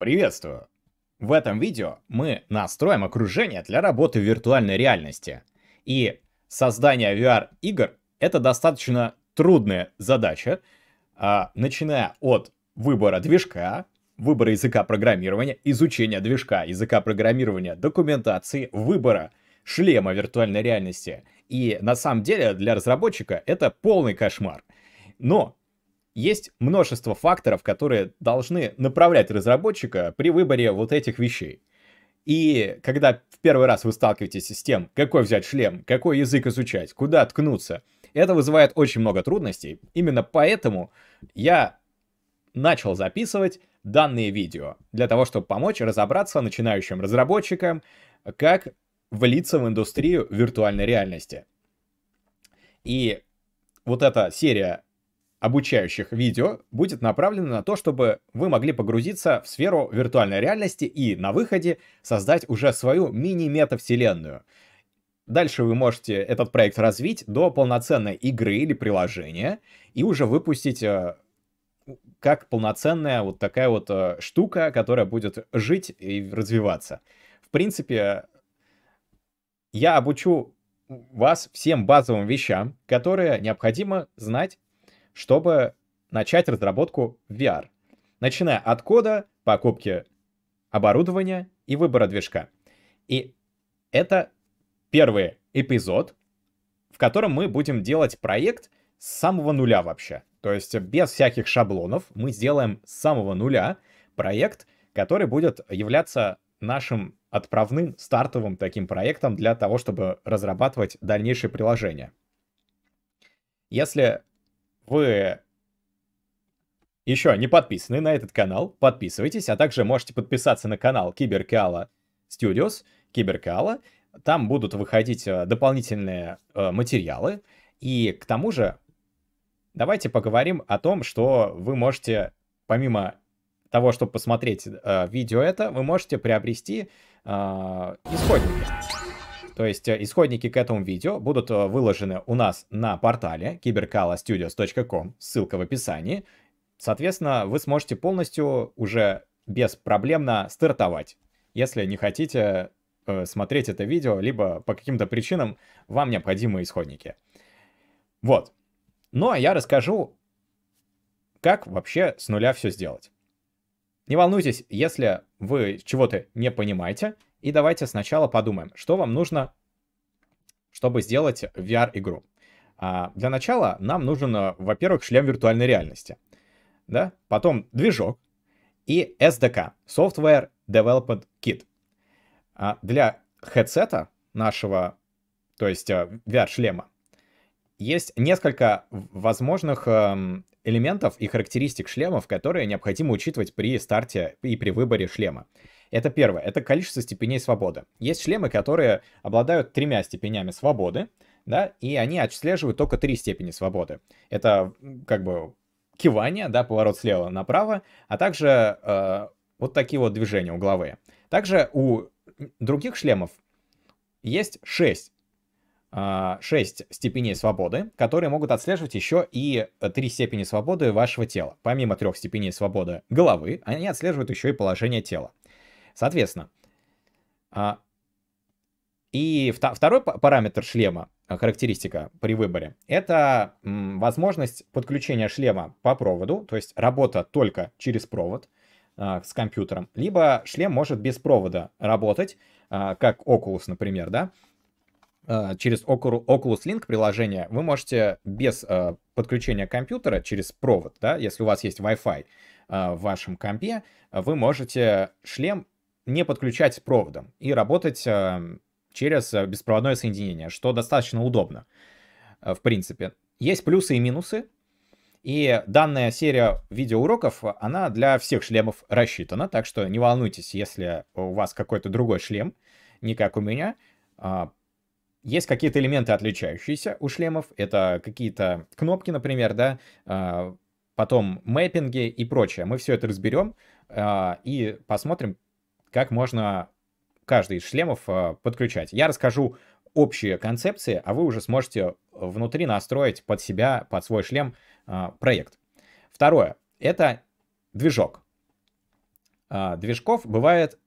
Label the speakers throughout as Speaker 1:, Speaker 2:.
Speaker 1: Приветствую! В этом видео мы настроим окружение для работы в виртуальной реальности. И создание VR-игр — это достаточно трудная задача, а, начиная от выбора движка, выбора языка программирования, изучения движка, языка программирования, документации, выбора шлема виртуальной реальности. И на самом деле для разработчика это полный кошмар. Но есть множество факторов, которые должны направлять разработчика при выборе вот этих вещей. И когда в первый раз вы сталкиваетесь с тем, какой взять шлем, какой язык изучать, куда ткнуться, это вызывает очень много трудностей. Именно поэтому я начал записывать данные видео для того, чтобы помочь разобраться начинающим разработчикам, как влиться в индустрию виртуальной реальности. И вот эта серия обучающих видео будет направлено на то, чтобы вы могли погрузиться в сферу виртуальной реальности и на выходе создать уже свою мини-метавселенную. Дальше вы можете этот проект развить до полноценной игры или приложения и уже выпустить э, как полноценная вот такая вот э, штука, которая будет жить и развиваться. В принципе, я обучу вас всем базовым вещам, которые необходимо знать чтобы начать разработку VR, начиная от кода, покупки оборудования и выбора движка. И это первый эпизод, в котором мы будем делать проект с самого нуля вообще. То есть без всяких шаблонов мы сделаем с самого нуля проект, который будет являться нашим отправным стартовым таким проектом для того, чтобы разрабатывать дальнейшие приложения. Если вы еще не подписаны на этот канал, подписывайтесь, а также можете подписаться на канал Киберкала Studios, Киберкала. Там будут выходить э, дополнительные э, материалы. И к тому же, давайте поговорим о том, что вы можете, помимо того, чтобы посмотреть э, видео это, вы можете приобрести исходники. То есть э, исходники к этому видео будут э, выложены у нас на портале cyberkalastudios.com, ссылка в описании. Соответственно, вы сможете полностью уже беспроблемно стартовать, если не хотите э, смотреть это видео, либо по каким-то причинам вам необходимы исходники. Вот. Ну а я расскажу, как вообще с нуля все сделать. Не волнуйтесь, если вы чего-то не понимаете, и давайте сначала подумаем, что вам нужно, чтобы сделать VR-игру. А для начала нам нужен, э, во-первых, шлем виртуальной реальности, да? потом движок и SDK, Software Development Kit. А для хедсета нашего, то есть э, VR-шлема, есть несколько возможных эм, элементов и характеристик шлемов, которые необходимо учитывать при старте и при выборе шлема. Это первое, это количество степеней свободы. Есть шлемы, которые обладают тремя степенями свободы, да, и они отслеживают только три степени свободы. Это как бы кивание, да, поворот слева направо, а также э, вот такие вот движения угловые. Также у других шлемов есть 6 6 э, степеней свободы, которые могут отслеживать еще и 3 э, степени свободы вашего тела. Помимо трех степеней свободы головы, они отслеживают еще и положение тела. Соответственно, а, и второй параметр шлема, а, характеристика при выборе, это возможность подключения шлема по проводу, то есть работа только через провод а, с компьютером, либо шлем может без провода работать, как Oculus, например, да, через Oculus Link приложение вы можете без подключения компьютера через провод, да, если у вас есть Wi-Fi в вашем компе, вы можете шлем не подключать проводом и работать э, через э, беспроводное соединение, что достаточно удобно, э, в принципе. Есть плюсы и минусы, и данная серия видеоуроков, она для всех шлемов рассчитана, так что не волнуйтесь, если у вас какой-то другой шлем, не как у меня. А, есть какие-то элементы, отличающиеся у шлемов, это какие-то кнопки, например, да, а, потом мэппинги и прочее. Мы все это разберем а, и посмотрим, как можно каждый из шлемов э, подключать. Я расскажу общие концепции, а вы уже сможете внутри настроить под себя, под свой шлем э, проект. Второе. Это движок. Э, движков бывает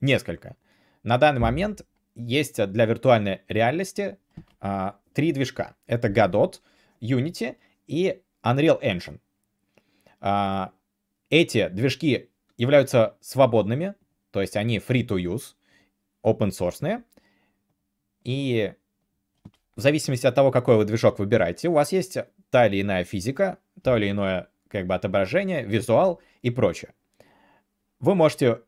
Speaker 1: несколько. На данный момент есть для виртуальной реальности три движка. Это Godot, Unity и Unreal Engine. Эти движки являются свободными, то есть они free to use, open source. И в зависимости от того, какой вы движок выбираете, у вас есть та или иная физика, то или иное как бы отображение, визуал и прочее. Вы можете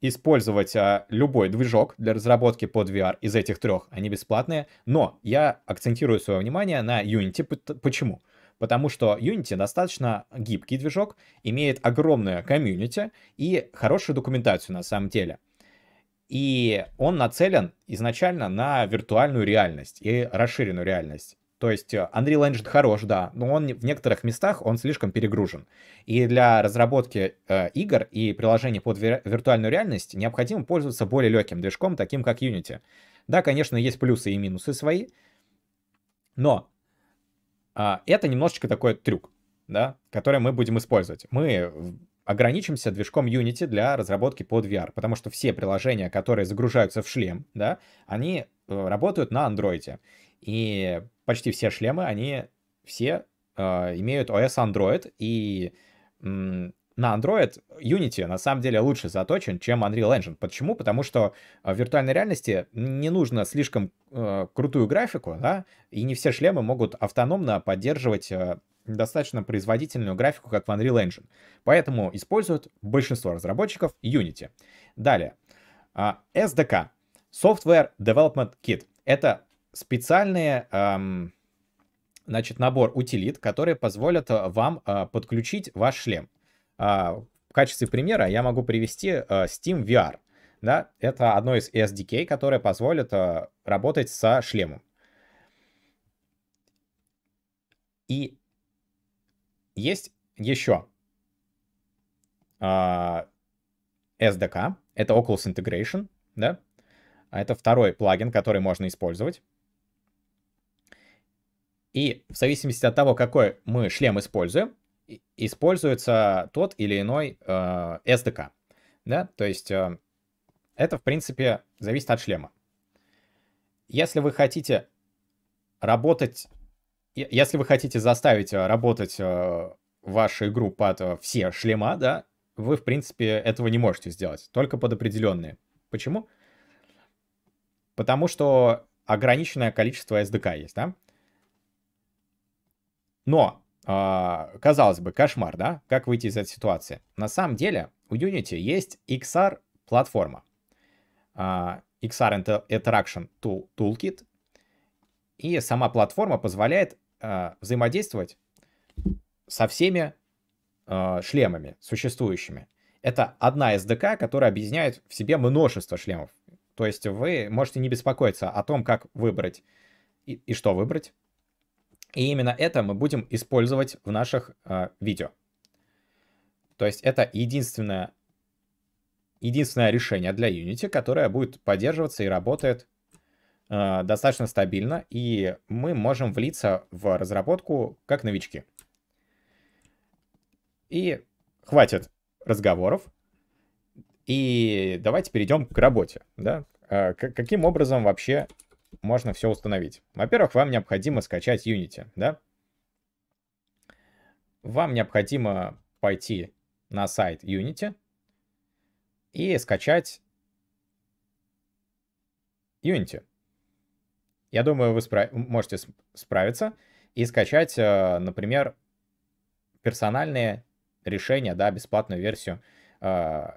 Speaker 1: использовать а, любой движок для разработки под VR из этих трех, они бесплатные, но я акцентирую свое внимание на Unity. Почему? Почему? потому что Unity достаточно гибкий движок, имеет огромное комьюнити и хорошую документацию на самом деле. И он нацелен изначально на виртуальную реальность и расширенную реальность. То есть э, Unreal Engine хорош, да, но он в некоторых местах он слишком перегружен. И для разработки э, игр и приложений под вир- виртуальную реальность необходимо пользоваться более легким движком, таким как Unity. Да, конечно, есть плюсы и минусы свои, но а, это немножечко такой трюк, да, который мы будем использовать. Мы ограничимся движком Unity для разработки под VR, потому что все приложения, которые загружаются в шлем, да, они э, работают на Android. И почти все шлемы, они все э, имеют OS Android, и на Android Unity на самом деле лучше заточен, чем Unreal Engine. Почему? Потому что а, в виртуальной реальности не нужно слишком э, крутую графику, да, и не все шлемы могут автономно поддерживать э, достаточно производительную графику, как в Unreal Engine. Поэтому используют большинство разработчиков Unity. Далее. Э, а, SDK. Software Development Kit. Это специальные... Эм, значит, набор утилит, которые позволят э, вам э, подключить ваш шлем. А, в качестве примера я могу привести э, Steam VR. Да? Это одно из SDK, которое позволит э, работать со шлемом. И есть еще а, SDK, это Oculus Integration, да? А это второй плагин, который можно использовать. И в зависимости от того, какой мы шлем используем, используется тот или иной э, SDK. Да? То есть э, это, в принципе, зависит от шлема. Если вы хотите работать, если вы хотите заставить э, работать э, вашу игру под э, все шлема, да, вы, в принципе, этого не можете сделать, только под определенные. Почему? Потому что ограниченное количество SDK есть, да? Но а, казалось бы, кошмар, да? Как выйти из этой ситуации? На самом деле у Unity есть XR-платформа. А, XR Interaction Toolkit. И сама платформа позволяет а, взаимодействовать со всеми шлемами существующими. Это одна SDK, которая объединяет в себе множество шлемов. То есть вы можете не беспокоиться о том, как выбрать и, и что выбрать. И именно это мы будем использовать в наших э, видео. То есть это единственное, единственное решение для Unity, которое будет поддерживаться и работает э, достаточно стабильно, и мы можем влиться в разработку как новички. И хватит разговоров, и давайте перейдем к работе. Да? Э, каким образом вообще можно все установить. Во-первых, вам необходимо скачать Unity, да? Вам необходимо пойти на сайт Unity и скачать Unity. Я думаю, вы спра- можете справиться и скачать, э, например, персональные решения, да, бесплатную версию. Э,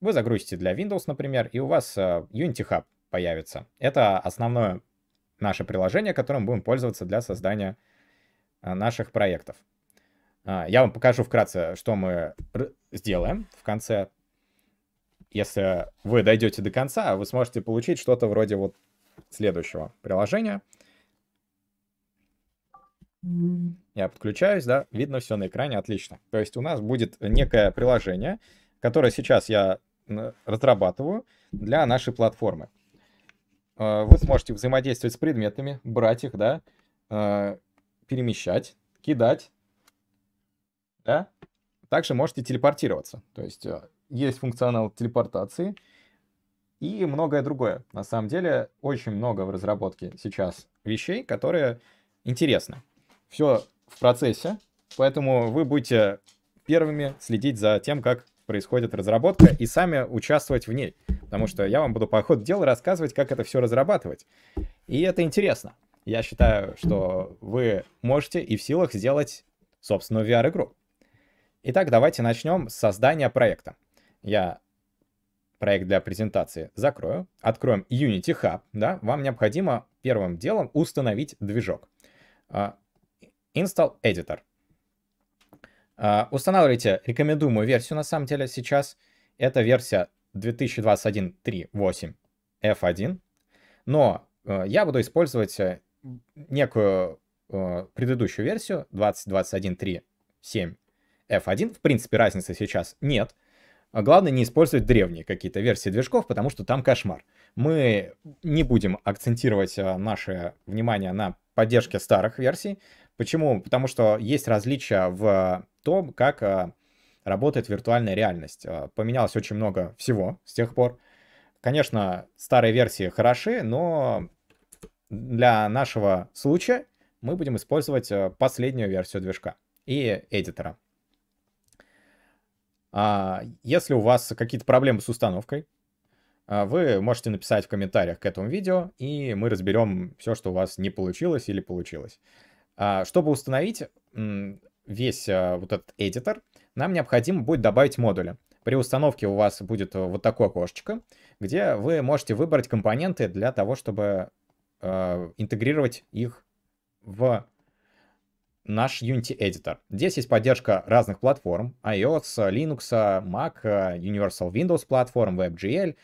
Speaker 1: вы загрузите для Windows, например, и у вас э, Unity Hub появится. Это основное наше приложение, которым будем пользоваться для создания а, наших проектов. А, я вам покажу вкратце, что мы сделаем в конце. Если вы дойдете до конца, вы сможете получить что-то вроде вот следующего приложения. Я подключаюсь, да, видно все на экране, отлично. То есть у нас будет некое приложение, которое сейчас я разрабатываю для нашей платформы. А, вы сможете взаимодействовать с предметами, брать их, да, а, перемещать, кидать, да. Также можете телепортироваться, то есть э, есть функционал телепортации и многое другое. На самом деле очень много в разработке сейчас вещей, которые интересны. Все в процессе, поэтому вы будете первыми следить за тем, как происходит разработка и сами участвовать в ней потому что я вам буду по ходу дела рассказывать, как это все разрабатывать. И это интересно. Я считаю, что вы можете и в силах сделать собственную VR-игру. Итак, давайте начнем с создания проекта. Я проект для презентации закрою. Откроем Unity Hub. Да? Вам необходимо первым делом установить движок. А, install Editor. А, устанавливайте рекомендуемую версию, на самом деле, сейчас. Это версия 2021.3.8 F1, но э, я буду использовать э, некую э, предыдущую версию 2021.3.7 F1. В принципе, разницы сейчас нет. А главное не использовать древние какие-то версии движков, потому что там кошмар. Мы не будем акцентировать э, наше внимание на поддержке старых версий. Почему? Потому что есть различия в том, как э, работает виртуальная реальность. А, поменялось очень много всего с тех пор. Конечно, старые версии хороши, но для нашего случая мы будем использовать а, последнюю версию движка и эдитора. А, если у вас какие-то проблемы с установкой, вы можете написать в комментариях к этому видео, и мы разберем все, что у вас не получилось или получилось. Чтобы установить весь вот этот эдитор, нам необходимо будет добавить модули. При установке у вас будет э, вот такое окошечко, где вы можете выбрать компоненты для того, чтобы э, интегрировать их в наш Unity Editor. Здесь есть поддержка разных платформ, iOS, Linux, Mac, Universal Windows Platform, WebGL,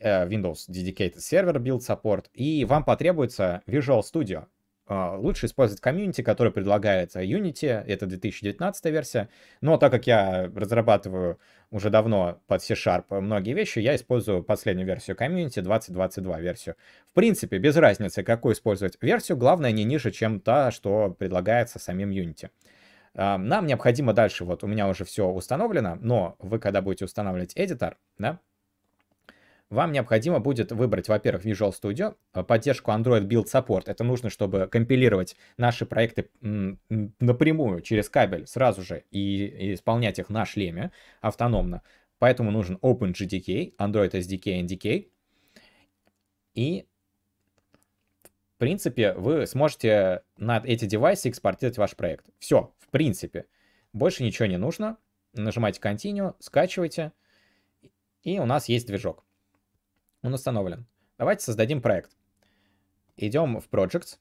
Speaker 1: э, Windows Dedicated Server Build Support, и вам потребуется Visual Studio. А, лучше использовать комьюнити, которое предлагает Unity, это 2019 версия. Но так как я разрабатываю уже давно под C-Sharp многие вещи, я использую последнюю версию комьюнити, 2022 версию. В принципе, без разницы, какую использовать версию, главное не ниже, чем та, что предлагается самим Unity. А, нам необходимо дальше, вот у меня уже все установлено, но вы когда будете устанавливать эдитор, да, вам необходимо будет выбрать, во-первых, Visual Studio, э, поддержку Android Build Support. Это нужно, чтобы компилировать наши проекты напрямую через кабель сразу же и исполнять их на шлеме автономно. Поэтому нужен OpenGDK, Android SDK, NDK. И, в принципе, вы сможете на эти девайсы экспортировать ваш проект. Все, в принципе. Больше ничего не нужно. Нажимаете Continue, скачивайте, и у нас есть движок. Он установлен. Давайте создадим проект. Идем в Projects.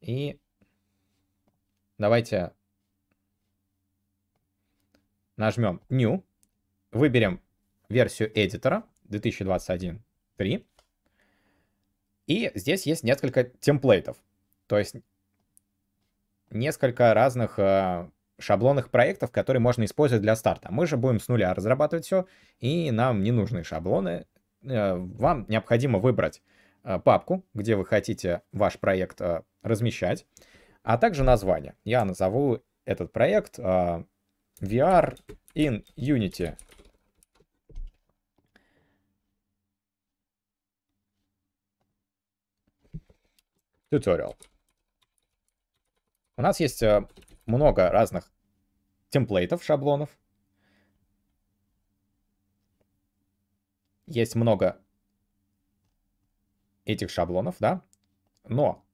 Speaker 1: И давайте нажмем New. Выберем версию эдитора 2021.3. И здесь есть несколько темплейтов. То есть несколько разных э, шаблонных проектов, которые можно использовать для старта. Мы же будем с нуля разрабатывать все, и нам не нужны шаблоны. Э, вам необходимо выбрать э, папку, где вы хотите ваш проект э, размещать, а также название. Я назову этот проект VR in Unity. Tutorial. У нас есть много разных темплейтов, шаблонов. Есть много этих шаблонов, да? Но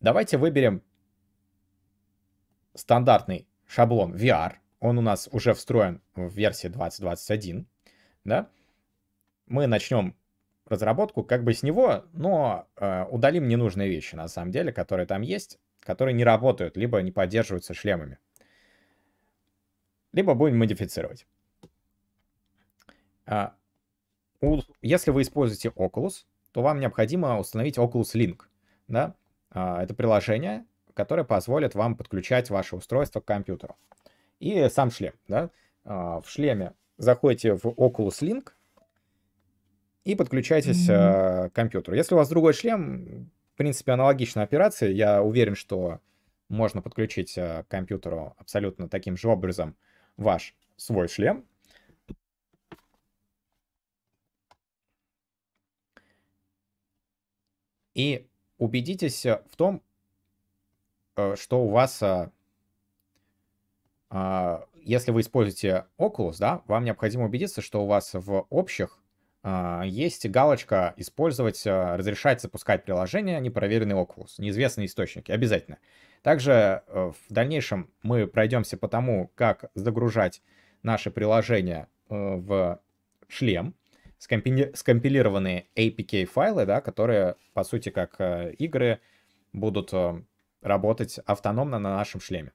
Speaker 1: давайте выберем стандартный шаблон VR. Он у нас уже встроен в версии 2021, да? Мы начнем разработку как бы с него, но э, удалим ненужные вещи, на самом деле, которые там есть, которые не работают, либо не поддерживаются шлемами. Либо будем модифицировать. А, если вы используете Oculus, то вам необходимо установить Oculus Link. Да? А, это приложение, которое позволит вам подключать ваше устройство к компьютеру. И сам шлем. Да? А, в шлеме заходите в Oculus Link и подключайтесь mm-hmm. к компьютеру. Если у вас другой шлем, в принципе, аналогичная операция. Я уверен, что можно подключить э, к компьютеру абсолютно таким же образом ваш свой шлем. И убедитесь э, в том, э, что у вас, а, если вы используете Oculus, да, вам необходимо убедиться, что у вас в общих а, есть галочка «Использовать, а, разрешать запускать приложение, непроверенный Oculus», неизвестные источники, обязательно. Также э, в дальнейшем мы пройдемся по тому, как загружать наши приложения э, в шлем, скомпилированные APK-файлы, да, которые, по сути, как э, игры, будут работать автономно на нашем шлеме.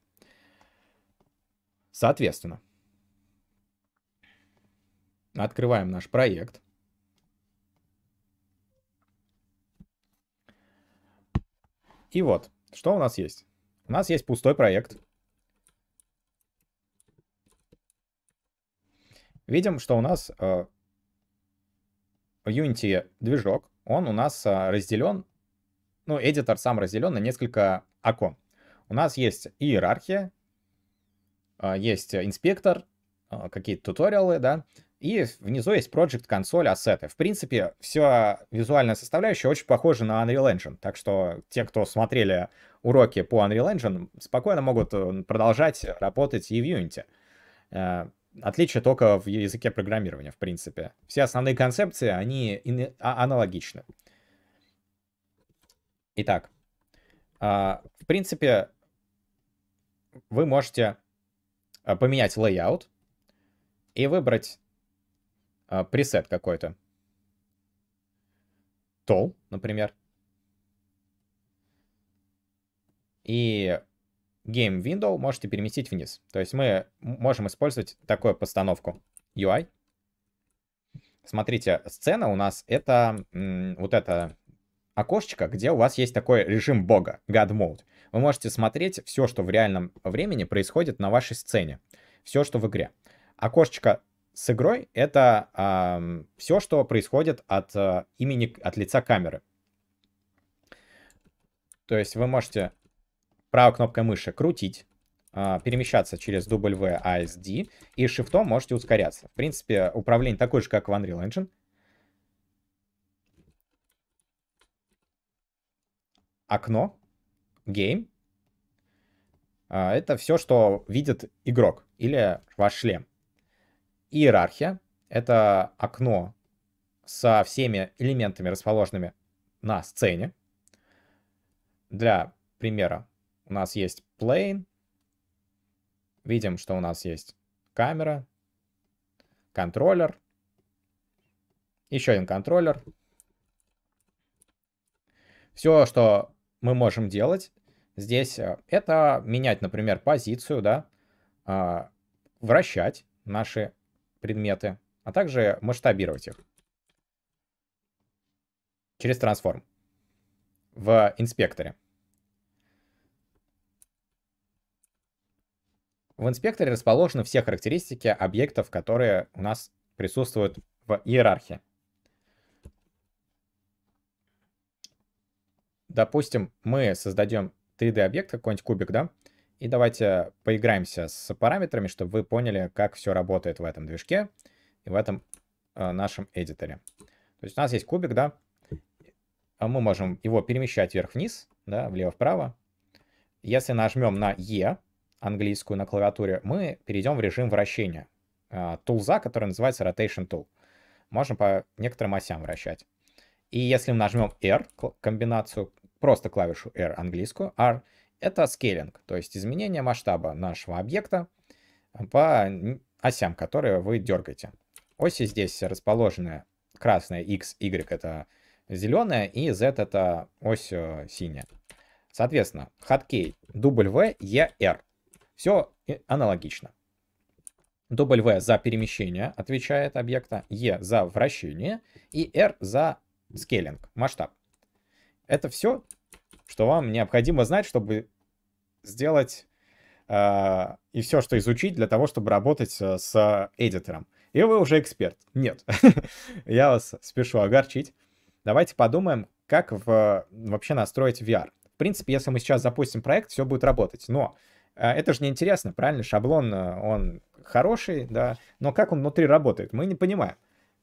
Speaker 1: Соответственно, открываем наш проект — И вот, что у нас есть? У нас есть пустой проект. Видим, что у нас э, Unity движок, он у нас э, разделен, ну, эдитор сам разделен на несколько окон. У нас есть иерархия, э, есть инспектор, э, какие-то туториалы, да, и внизу есть Project Console ассеты. В принципе, все визуальная составляющая очень похожа на Unreal Engine. Так что те, кто смотрели уроки по Unreal Engine, спокойно могут э, продолжать работать и в Unity. Э, отличие только в языке программирования, в принципе. Все основные концепции, они а, аналогичны. Итак, э, в принципе, вы можете поменять layout и выбрать э, пресет какой-то. Тол, например. И game window можете переместить вниз. То есть мы можем использовать такую постановку UI. Смотрите, сцена у нас это вот это окошечко, где у вас есть такой режим бога, God Mode. Вы можете смотреть все, что в реальном времени происходит на вашей сцене, все, что в игре. Окошечко с игрой это э, все, что происходит от э, имени, от лица камеры. То есть вы можете правой кнопкой мыши крутить, э, перемещаться через W, A, S, D, и шифтом можете ускоряться. В принципе, управление такое же, как в Unreal Engine. Окно, гейм. Э, это все, что видит игрок или ваш шлем. Иерархия — это окно со всеми элементами, расположенными на сцене. Для примера у нас есть plane. Видим, что у нас есть камера, контроллер, еще один контроллер. Все, что мы можем делать здесь, э, это менять, например, позицию, да, а, вращать наши предметы, а также масштабировать их через трансформ в инспекторе. В инспекторе расположены все характеристики объектов, которые у нас присутствуют в иерархии. Допустим, мы создадим 3D-объект, какой-нибудь кубик, да? И давайте поиграемся с параметрами, чтобы вы поняли, как все работает в этом движке и в этом э, нашем эдиторе. То есть у нас есть кубик, да, а мы можем его перемещать вверх-вниз, да, влево-вправо. Если нажмем на E, английскую на клавиатуре, мы перейдем в режим вращения. Э, тулза, который называется Rotation Tool. Можем по некоторым осям вращать. И если мы нажмем R, комбинацию, просто клавишу R английскую, R, это скейлинг, то есть изменение масштаба нашего объекта э, по осям, которые вы дергаете. Оси здесь расположены красная, X, Y это зеленая, и Z это ось э, синяя. Соответственно, хаткей W, E, R. Все э, аналогично. W за перемещение отвечает объекта, E за вращение и R за скейлинг, масштаб. Это все что вам необходимо знать, чтобы сделать э, и все, что изучить для того, чтобы работать э, с эдитором. И вы уже эксперт. Нет, я вас спешу огорчить. Давайте подумаем, как в, вообще настроить VR. В принципе, если мы сейчас запустим проект, все будет работать. Но э, это же неинтересно, правильно? Шаблон, э, он хороший, да, но как он внутри работает, мы не понимаем,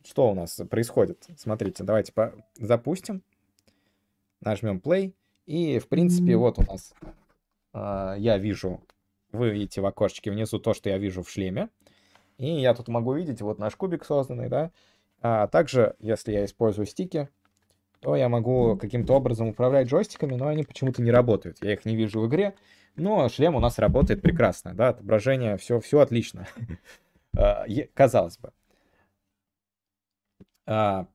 Speaker 1: что у нас происходит. Смотрите, давайте запустим, нажмем play, и, в принципе, вот у нас э, я вижу, вы видите в окошечке внизу то, что я вижу в шлеме. И я тут могу видеть вот наш кубик созданный, да. А также, если я использую стики, то я могу каким-то образом управлять джойстиками, но они почему-то не работают. Я их не вижу в игре, но шлем у нас работает прекрасно, да, отображение, все, все отлично. А, казалось бы. А,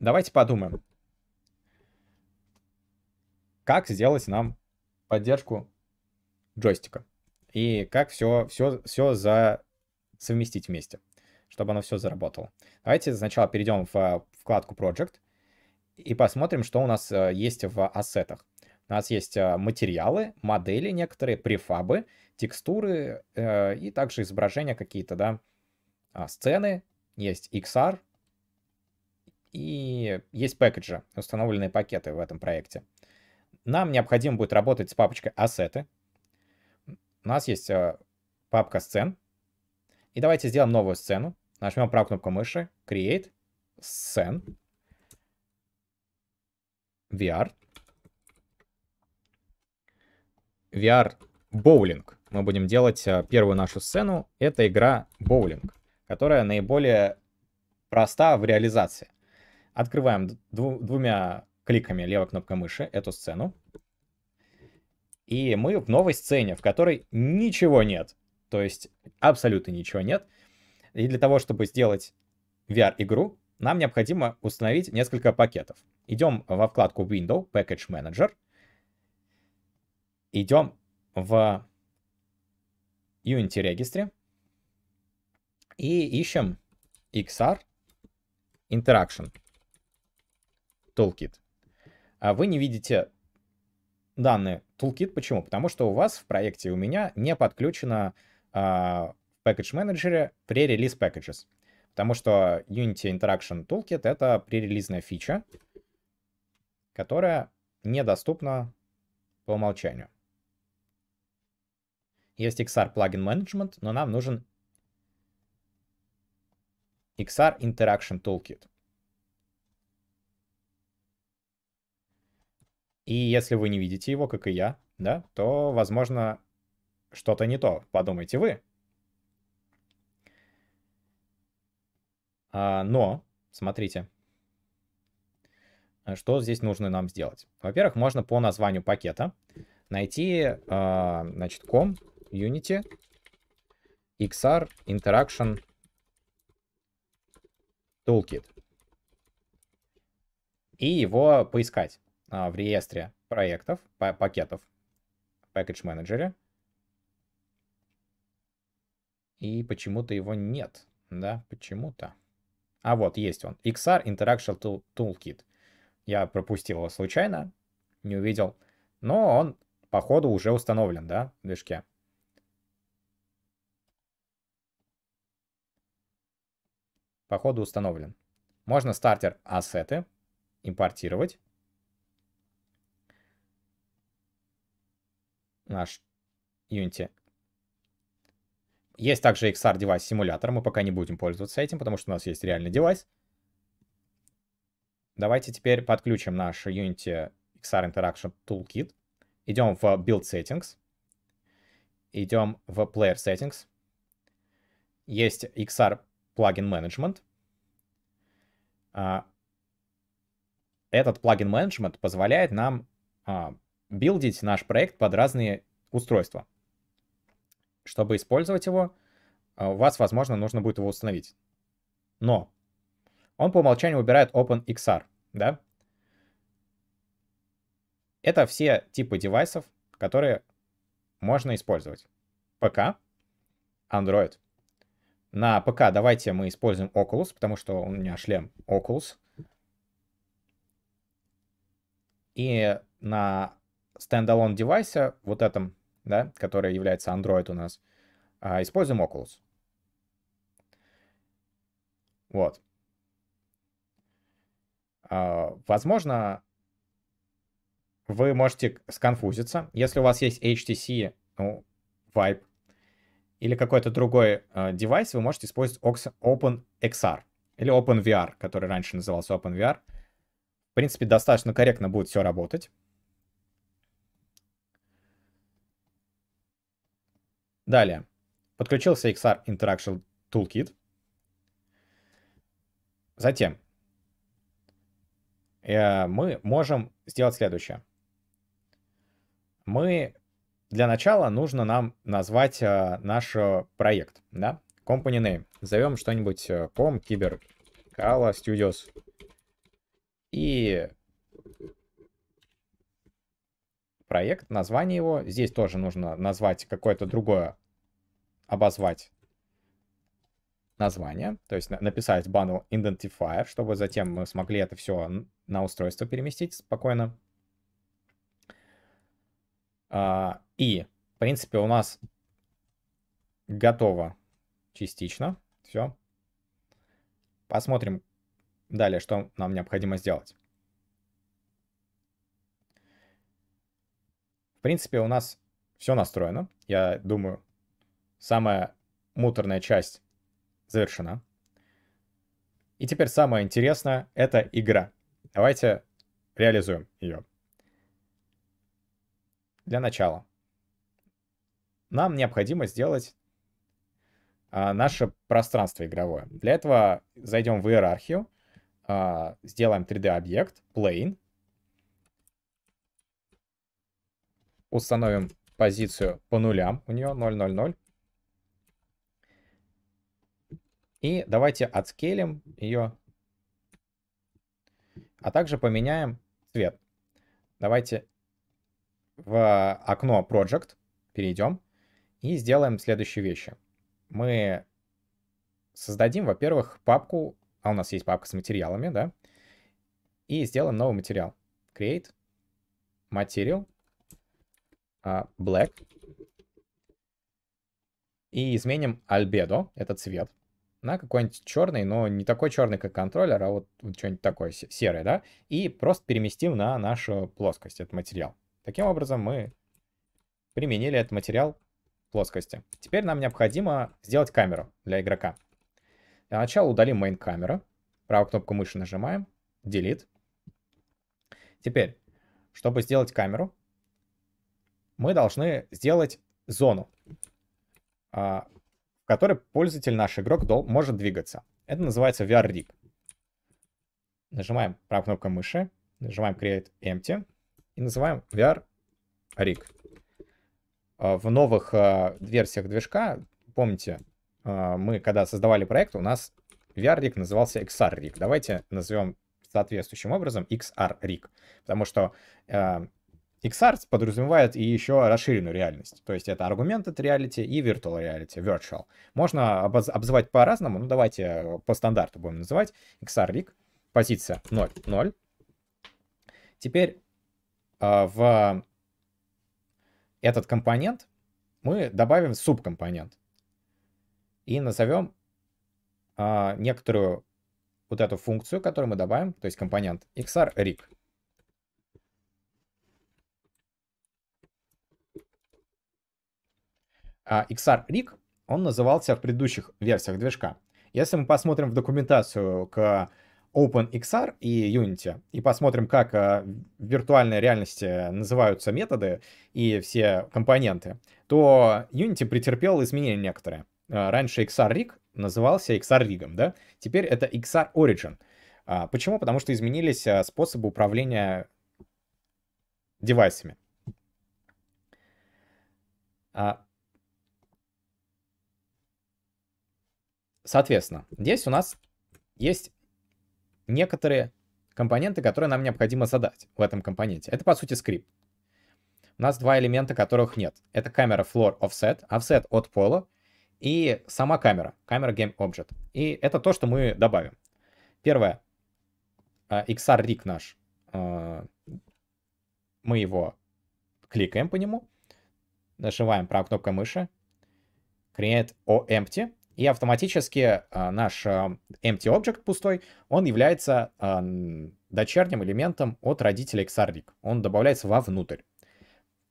Speaker 1: давайте подумаем, как сделать нам поддержку джойстика. И как все, все, все за... совместить вместе, чтобы оно все заработало. Давайте сначала перейдем в а, вкладку Project и посмотрим, что у нас э, есть в ассетах. У нас есть э, материалы, модели некоторые, префабы, текстуры э, и также изображения какие-то, да, а, сцены, есть XR и есть пэкэджи, установленные пакеты в этом проекте нам необходимо будет работать с папочкой ассеты. У нас есть э, папка сцен. И давайте сделаем новую сцену. Нажмем правую кнопку мыши, Create, Scene, VR. VR Bowling. Мы будем делать э, первую нашу сцену. Это игра Bowling, которая наиболее проста в реализации. Открываем дву двумя кликами левой кнопкой мыши эту сцену. И мы в новой сцене, в которой ничего нет. То есть абсолютно ничего нет. И для того, чтобы сделать VR-игру, нам необходимо установить несколько пакетов. Идем во вкладку Window, Package Manager. Идем в Unity регистре. И ищем XR Interaction Toolkit. А вы не видите данные Toolkit. Почему? Потому что у вас в проекте у меня не подключено а, в Package Manager pre-release packages. Потому что Unity Interaction Toolkit — это пререлизная фича, которая недоступна по умолчанию. Есть XR Plugin Management, но нам нужен XR Interaction Toolkit. И если вы не видите его, как и я, да, то, возможно, что-то не то, подумайте вы. А, но, смотрите, а, что здесь нужно нам сделать. Во-первых, можно по названию пакета найти, а, значит, com unity XR Interaction Toolkit и его поискать. А, в реестре проектов, пакетов, package менеджере. И почему-то его нет, да, почему-то. А вот, есть он. XR Interaction Toolkit. Я пропустил его случайно, не увидел. Но он, походу, уже установлен, да, в движке. Походу установлен. Можно стартер ассеты импортировать. наш Unity. Есть также XR девайс симулятор. Мы пока не будем пользоваться этим, потому что у нас есть реальный девайс. Давайте теперь подключим наш Unity XR Interaction Toolkit. Идем в Build Settings. Идем в Player Settings. Есть XR Plugin Management. А, этот плагин менеджмент позволяет нам а, билдить наш проект под разные устройства. Чтобы использовать его, э, у вас, возможно, нужно будет его установить. Но он по умолчанию выбирает OpenXR, да? Это все типы девайсов, которые можно использовать. ПК, Android. На ПК давайте мы используем Oculus, потому что у меня шлем Oculus. И на стендалон девайса вот этом, да, который является Android у нас, а, используем Oculus. Вот. А, возможно, вы можете сконфузиться. Если у вас есть HTC ну, Vibe или какой-то другой э, девайс, вы можете использовать OpenXR или OpenVR, который раньше назывался OpenVR. В принципе, достаточно корректно будет все работать. Далее. Подключился XR Interaction Toolkit. Затем э, мы можем сделать следующее. Мы для начала нужно нам назвать э, наш э, проект, да? Company name. Зовем что-нибудь com кибер Kala Studios. И проект, название его. Здесь тоже нужно назвать какое-то другое обозвать название, то есть написать бану identifier, чтобы затем мы смогли это все на устройство переместить спокойно. А, и, в принципе, у нас готово частично. Все. Посмотрим далее, что нам необходимо сделать. В принципе, у нас все настроено. Я думаю, Самая муторная часть завершена. И теперь самое интересное — это игра. Давайте реализуем ее. Для начала. Нам необходимо сделать а, наше пространство игровое. Для этого зайдем в иерархию, а, сделаем 3D-объект, plane, установим позицию по нулям, у нее 000, И давайте отскелим ее, а также поменяем цвет. Давайте в окно Project перейдем и сделаем следующие вещи. Мы создадим, во-первых, папку, а у нас есть папка с материалами, да, и сделаем новый материал. Create Material а, Black. И изменим Albedo, это цвет на какой-нибудь черный, но не такой черный, как контроллер, а вот, что-нибудь такое серое, да, и просто переместим на нашу плоскость этот материал. Таким образом мы применили этот материал плоскости. Теперь нам необходимо сделать камеру для игрока. Для начала удалим main камеру. Правую кнопку мыши нажимаем, delete. Теперь, чтобы сделать камеру, мы должны сделать зону. А, которой пользователь, наш игрок, дол- может двигаться. Это называется VR-rig. Нажимаем правой кнопкой мыши, нажимаем Create Empty и называем VR-rig. А, в новых а, версиях движка, помните, а, мы когда создавали проект, у нас VR-rig назывался XR-rig. Давайте назовем соответствующим образом XR-rig, потому что XR подразумевает и еще расширенную реальность. То есть это augmented reality и virtual reality, virtual. Можно обзывать по-разному, но ну, давайте э, по стандарту будем называть. XR rig, позиция 0, 0. Теперь э, в этот компонент мы добавим субкомпонент. И назовем э, некоторую вот эту функцию, которую мы добавим, то есть компонент XR rig. XR а, Rig, он назывался в предыдущих версиях движка. Если мы посмотрим в документацию к OpenXR и Unity, и посмотрим, как а, в виртуальной реальности называются методы и все компоненты, то Unity претерпел изменения некоторые. А, раньше XR Rig назывался XR Rig, да? Теперь это XR Origin. Почему? Потому что изменились способы управления девайсами. Соответственно, здесь у нас есть некоторые компоненты, которые нам необходимо задать в этом компоненте. Это, по сути, скрипт. У нас два элемента, которых нет. Это камера floor offset, offset от пола, и сама камера, камера game object. И это то, что мы добавим. Первое, а, XR rig наш, а, мы его кликаем по нему, нажимаем правой кнопкой мыши, create o empty, и автоматически а, наш а, empty object пустой, он является а, дочерним элементом от родителя XRDIC. Он добавляется вовнутрь.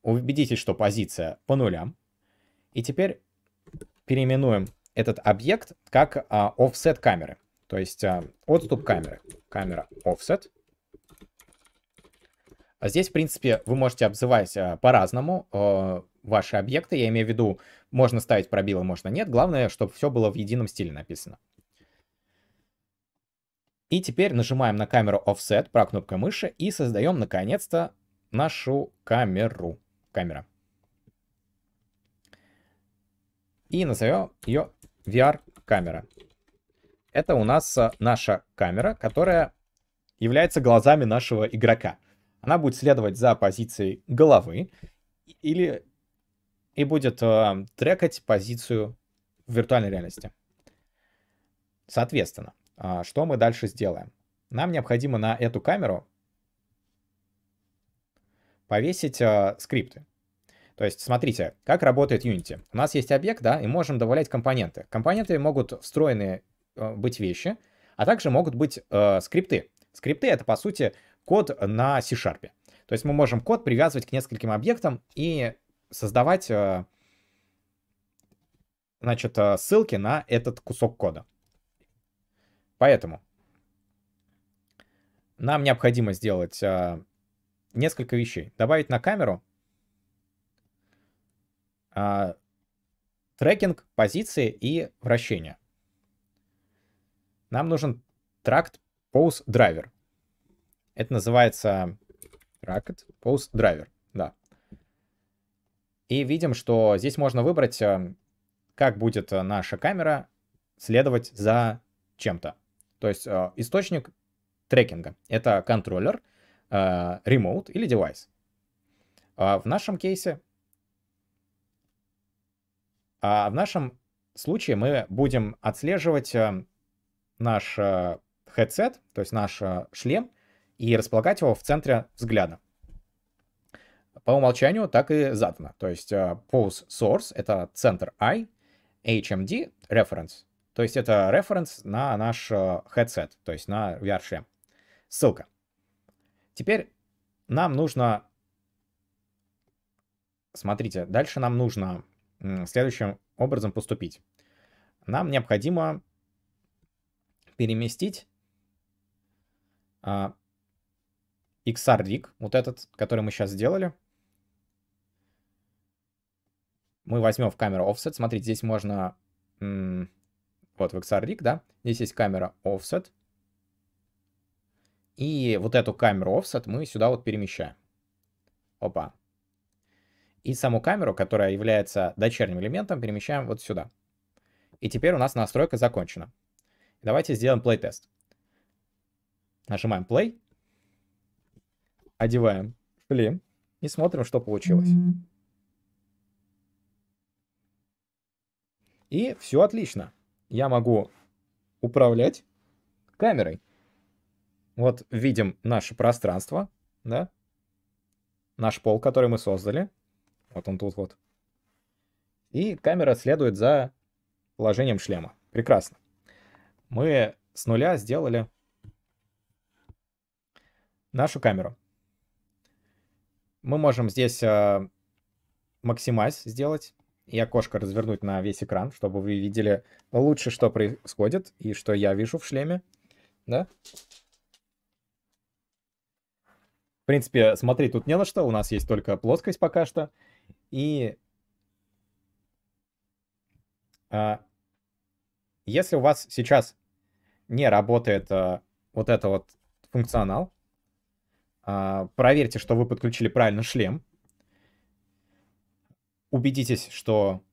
Speaker 1: Убедитесь, что позиция по нулям. И теперь переименуем этот объект как offset камеры, то есть отступ камеры. Камера offset — а здесь, в принципе, вы можете обзывать э, по-разному э, ваши объекты. Я имею в виду, можно ставить пробелы, можно нет. Главное, чтобы все было в едином стиле написано. И теперь нажимаем на камеру Offset про кнопкой мыши и создаем, наконец-то, нашу камеру. Камера. И назовем ее VR-камера. Это у нас э, наша камера, которая является глазами нашего игрока она будет следовать за позицией головы или и будет э, трекать позицию в виртуальной реальности. Соответственно, э, что мы дальше сделаем? Нам необходимо на эту камеру повесить э, скрипты. То есть, смотрите, как работает Unity. У нас есть объект, да, и можем добавлять компоненты. Компоненты могут встроенные э, быть вещи, а также могут быть э, скрипты. Скрипты — это, по сути, код на C-Sharp. То есть мы можем код привязывать к нескольким объектам и создавать э, значит, э, ссылки на этот кусок кода. Поэтому нам необходимо сделать э, несколько вещей. Добавить на камеру трекинг позиции и вращения. Нам нужен тракт pose driver это называется Racket Post Driver, да. И видим, что здесь можно выбрать, э, как будет э, наша камера следовать за чем-то. То есть э, источник трекинга. Это контроллер, remote или девайс. А в нашем кейсе... А в нашем случае мы будем отслеживать наш headset, то есть наш шлем, и располагать его в центре взгляда. По умолчанию так и задано. То есть э, pose source — это центр I, HMD — reference. То есть это reference на наш э, headset, то есть на VR-шлем. Ссылка. Теперь нам нужно... Смотрите, дальше нам нужно следующим образом поступить. Нам необходимо переместить э, XR-rig, вот этот, который мы сейчас сделали. Мы возьмем в камеру offset. Смотрите, здесь можно... Вот в XR-rig, да? Здесь есть камера offset. И вот эту камеру offset мы сюда вот перемещаем. Опа. И саму камеру, которая является дочерним элементом, перемещаем вот сюда. И теперь у нас настройка закончена. Давайте сделаем play-тест. Нажимаем play. Одеваем шлем и смотрим, что получилось. Mm-hmm. И все отлично. Я могу управлять камерой. Вот видим наше пространство, да? Наш пол, который мы создали. Вот он тут вот. И камера следует за положением шлема. Прекрасно. Мы с нуля сделали нашу камеру. Мы можем здесь э, максимайз сделать и окошко развернуть на весь экран, чтобы вы видели лучше, что происходит и что я вижу в шлеме. Да? В принципе, смотри, тут не на что, у нас есть только плоскость пока что. И э, если у вас сейчас не работает э, вот это вот функционал, а, проверьте, что вы подключили правильно шлем. Убедитесь, что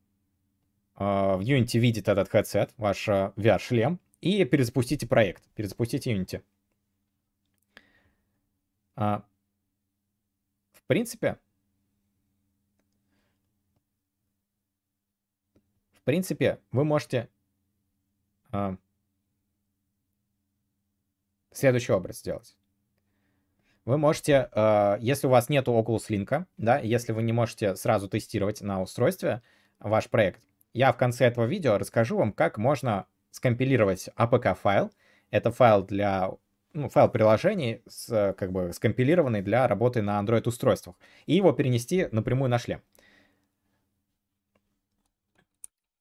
Speaker 1: а, в Unity видит этот headset, ваш а, VR-шлем, и перезапустите проект, перезапустите Unity. В принципе, в принципе, вы можете следующий образ сделать вы можете, э, если у вас нету Oculus Link, да, если вы не можете сразу тестировать на устройстве ваш проект, я в конце этого видео расскажу вам, как можно скомпилировать APK-файл. Это файл для ну, файл приложений, с, как бы скомпилированный для работы на Android-устройствах, и его перенести напрямую на шлем.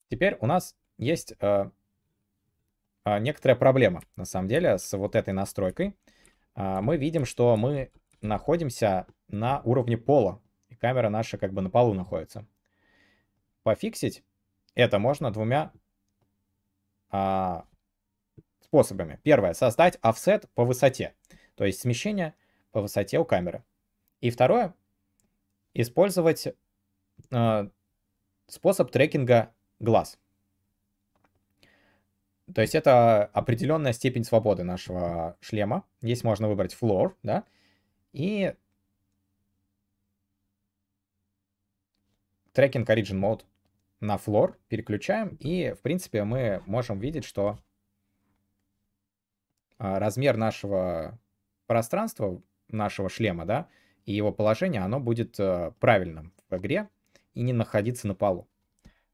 Speaker 1: Теперь у нас есть э, э некоторая проблема, на самом деле, с вот этой настройкой. А, мы видим, что мы находимся на уровне пола. И камера наша как бы на полу находится. Пофиксить это можно двумя а, способами. Первое, создать офсет по высоте. То есть смещение по высоте у камеры. И второе, использовать э, способ трекинга глаз. То есть это определенная степень свободы нашего шлема. Здесь можно выбрать floor, да, и tracking origin mode на floor переключаем, и, в принципе, мы можем видеть, что а, размер нашего пространства, нашего шлема, да, и его положение, оно будет э, правильным в игре и не находиться на полу.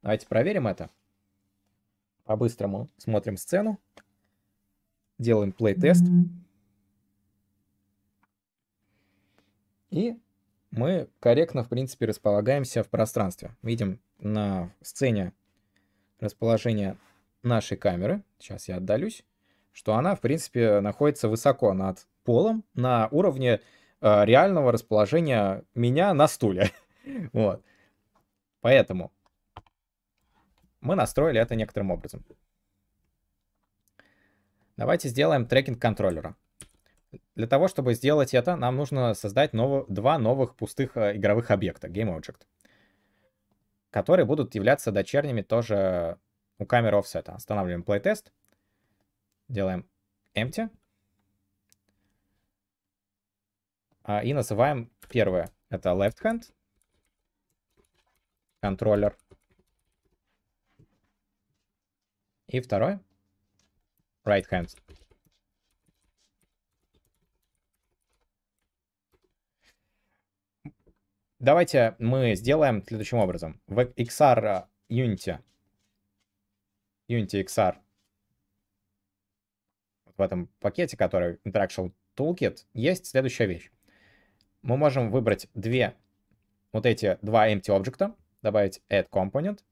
Speaker 1: Давайте проверим это. По-быстрому смотрим сцену. Делаем плей-тест. Mm -hmm. И мы корректно, в принципе, располагаемся в пространстве. Видим на сцене расположение нашей камеры. Сейчас я отдалюсь. Что она, в принципе, находится высоко над полом на уровне э, реального расположения меня на стуле. вот. Поэтому мы настроили это некоторым образом. Давайте сделаем трекинг контроллера. Для того, чтобы сделать это, нам нужно создать ново, два новых пустых э, игровых объекта, GameObject, которые будут являться дочерними тоже у камеры офсета. Останавливаем playtest, делаем empty а, и называем первое, это left hand, контроллер, И второй, Right hand. Давайте мы сделаем следующим образом. В XR э, Unity. Unity XR. В этом пакете, который Interaction Toolkit, есть следующая вещь. Мы можем выбрать две, вот эти два empty объекта, добавить add component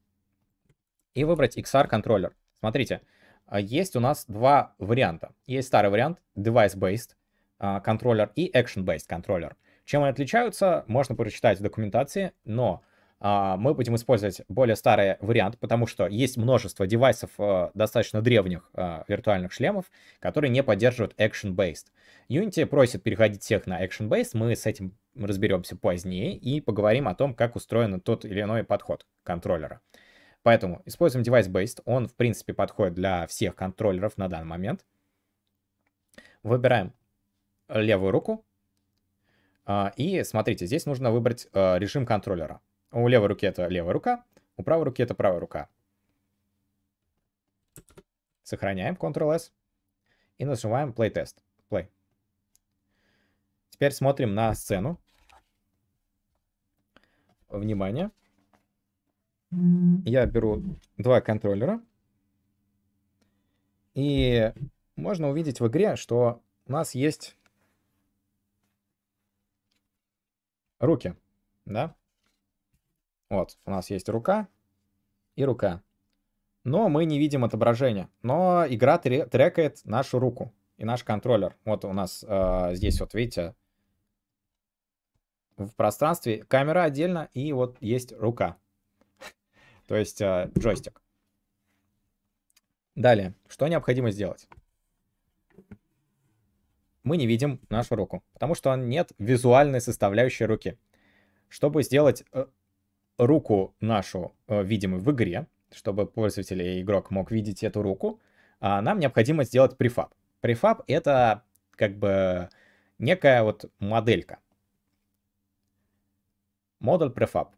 Speaker 1: и выбрать XR контроллер. Смотрите, а, есть у нас два варианта. Есть старый вариант, device-based а, контроллер и action-based контроллер. Чем они отличаются, можно прочитать в документации, но а, мы будем использовать более старый вариант, потому что есть множество девайсов достаточно древних виртуальных шлемов, которые не поддерживают action-based. Unity просит переходить всех на action-based, мы с этим разберемся позднее и поговорим о том, как устроен тот или иной подход контроллера. Поэтому используем device-based. Он, в принципе, подходит для всех контроллеров на данный момент. Выбираем левую руку. А, и смотрите, здесь нужно выбрать э, режим контроллера. У левой руки это левая рука, у правой руки это правая рука. Сохраняем Ctrl-S и нажимаем Play Test. Play. Теперь смотрим на сцену. Внимание. Я беру два контроллера. И можно увидеть в игре, что у нас есть руки, да? Вот, у нас есть рука и рука. Но мы не видим отображения. Но игра трекает нашу руку и наш контроллер. Вот у нас э, здесь вот, видите, в пространстве камера отдельно и вот есть рука то есть э, джойстик. Далее, что необходимо сделать? Мы не видим нашу руку, потому что нет визуальной составляющей руки. Чтобы сделать э, руку нашу э, видимой в игре, чтобы пользователь и игрок мог видеть эту руку, э, нам необходимо сделать префаб. Префаб — это как бы некая вот моделька. Модуль префаб.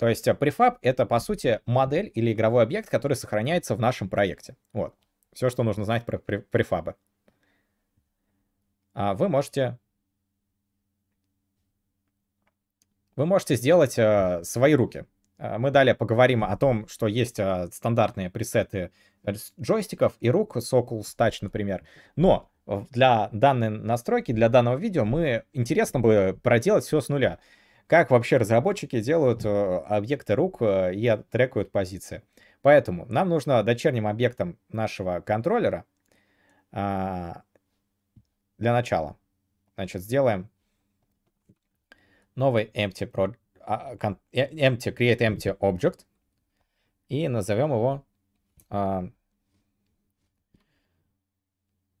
Speaker 1: То есть э, префаб — это, по сути, модель или игровой объект, который сохраняется в нашем проекте. Вот. Все, что нужно знать про префабы. А вы можете... Вы можете сделать э, свои руки. А мы далее поговорим о том, что есть э, стандартные пресеты э, джойстиков и рук, Socul Touch, например. Но для данной настройки, для данного видео мы интересно бы проделать все с нуля как вообще разработчики делают э, объекты рук э, и трекают позиции. Поэтому нам нужно дочерним объектом нашего контроллера а, для начала. Значит, сделаем новый empty, pro, а, э, empty create empty object и назовем его а,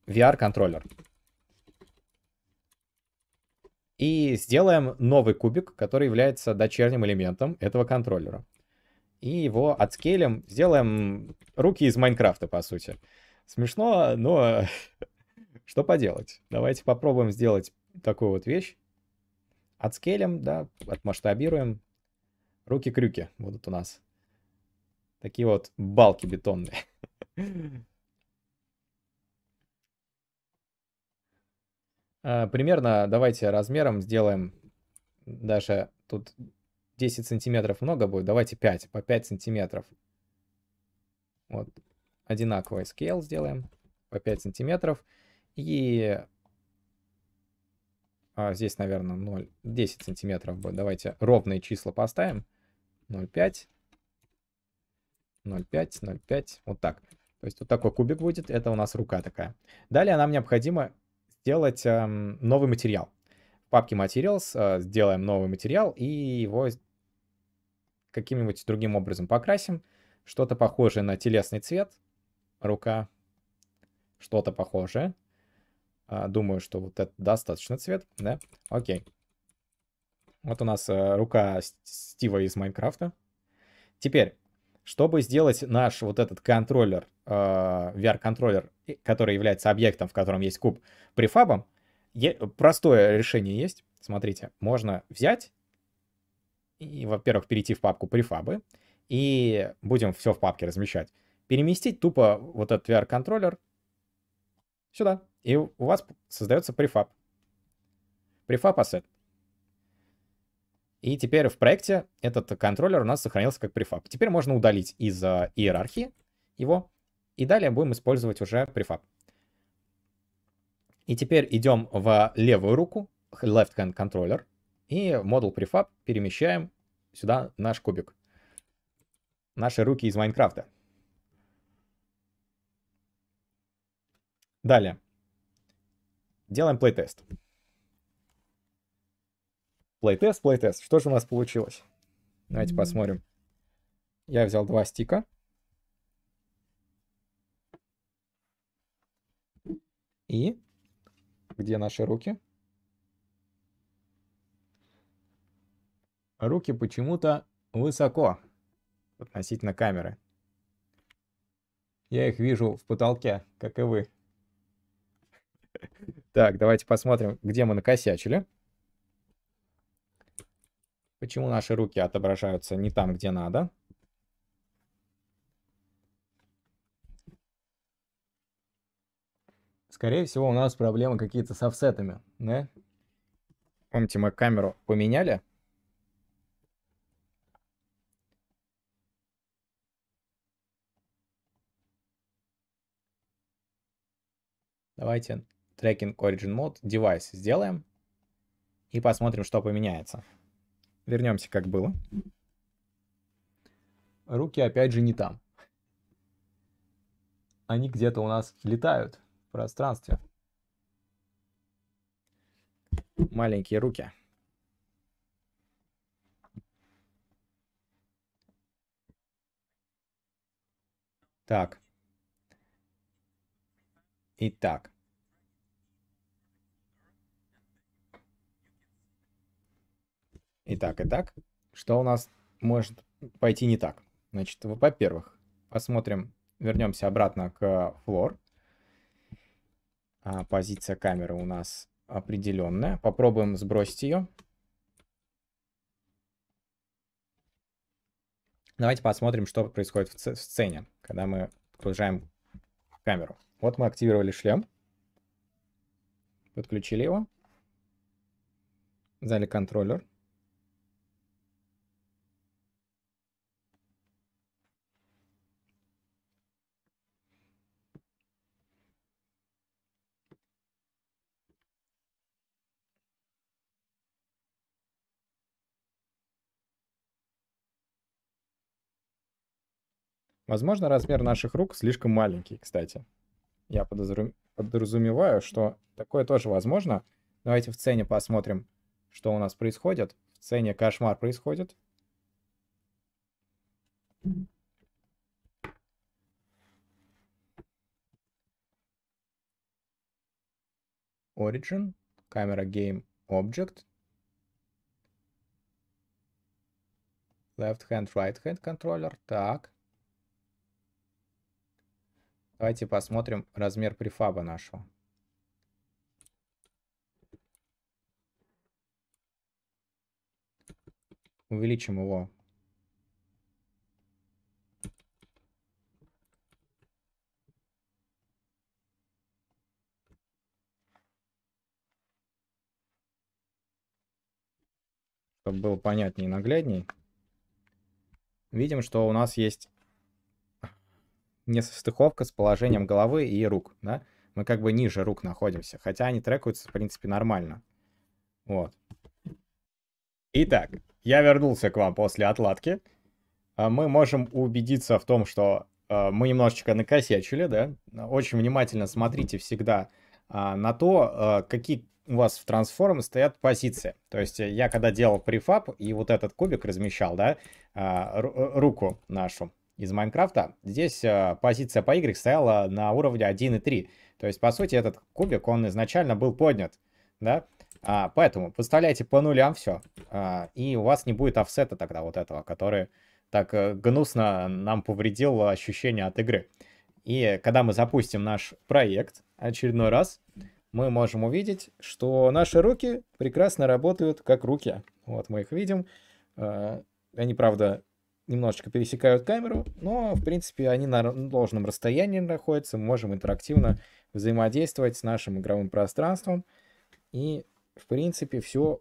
Speaker 1: VR контроллер. И сделаем новый кубик, который является дочерним элементом этого контроллера. И его отскейлим, сделаем руки из Майнкрафта, по сути. Смешно, но что поделать. Давайте попробуем сделать такую вот вещь. Отскейлим, да, отмасштабируем. Руки-крюки будут у нас. Такие вот балки бетонные. Э, примерно давайте размером сделаем даже тут 10 сантиметров много будет. Давайте 5, по 5 сантиметров. Вот, одинаковый скейл сделаем по 5 сантиметров. И а, здесь, наверное, 0, 10 сантиметров будет. Давайте ровные числа поставим. 0,5, 0,5, 0,5, вот так. То есть вот такой кубик будет, это у нас рука такая. Далее нам необходимо сделать эм, новый материал. В папке Materials э, сделаем новый материал и его каким-нибудь другим образом покрасим. Что-то похожее на телесный цвет, рука, что-то похожее. А, думаю, что вот это достаточно цвет, да? Окей. Вот у нас э, рука Стива из Майнкрафта. Теперь чтобы сделать наш вот этот контроллер, а, VR-контроллер, который является объектом, в котором есть куб, префабом, простое решение есть. Смотрите, можно взять и, во-первых, перейти в папку префабы, и будем все в папке размещать. Переместить тупо вот этот VR-контроллер сюда, и у вас создается префаб. Префаб ассет. И теперь в проекте этот контроллер у нас сохранился как префаб. Теперь можно удалить из а, иерархии его. И далее будем использовать уже префаб. И теперь идем в левую руку, left hand controller, и модуль prefab перемещаем сюда наш кубик. Наши руки из Майнкрафта. Далее. Делаем плейтест. тест Плейтест, плейтест. Что же у нас получилось? Давайте посмотрим. Я взял два стика. И где наши руки? Руки почему-то высоко относительно камеры. Я их вижу в потолке, как и вы. Так, давайте посмотрим, где мы накосячили. Почему наши руки отображаются не там, где надо? Скорее всего, у нас проблемы какие-то с офсетами, да? Помните, мы камеру поменяли? Давайте трекинг Origin Mode девайс сделаем и посмотрим, что поменяется. Вернемся, как было. Руки опять же не там. Они где-то у нас летают в пространстве. Маленькие руки. Так. Итак. Итак, итак, что у нас может пойти не так? Значит, во-первых, посмотрим, вернемся обратно к флор. А, позиция камеры у нас определенная. Попробуем сбросить ее. Давайте посмотрим, что происходит в, в сцене, когда мы подключаем камеру. Вот мы активировали шлем. Подключили его. Взяли контроллер. Возможно, размер наших рук слишком маленький, кстати. Я подразумеваю, что такое тоже возможно. Давайте в цене посмотрим, что у нас происходит. В цене кошмар происходит. Origin, камера Game Object, Left Hand, Right Hand контроллер, так. Давайте посмотрим размер префаба нашего. Увеличим его. Чтобы было понятнее и наглядней. Видим, что у нас есть несостыковка с положением головы и рук, да? Мы как бы ниже рук находимся, хотя они трекаются, в принципе, нормально. Вот. Итак, я вернулся к вам после отладки. А, мы можем убедиться в том, что а, мы немножечко накосячили, да? Очень внимательно смотрите всегда а, на то, какие у вас в трансформ стоят позиции. То есть э, я когда делал префаб и вот этот кубик размещал, да, руку нашу, из Майнкрафта, здесь а, позиция по Y стояла на уровне 1,3. То есть, по сути, этот кубик, он изначально был поднят, да? А, поэтому выставляйте по нулям все, а, и у вас не будет офсета тогда вот этого, который так э, гнусно нам повредил ощущение от игры. И когда мы запустим наш проект очередной раз, мы можем увидеть, что наши руки прекрасно работают как руки. Вот мы их видим. А, они, правда, немножечко пересекают камеру, но, в принципе, они на должном расстоянии находятся, мы можем интерактивно взаимодействовать с нашим игровым пространством, и, в принципе, все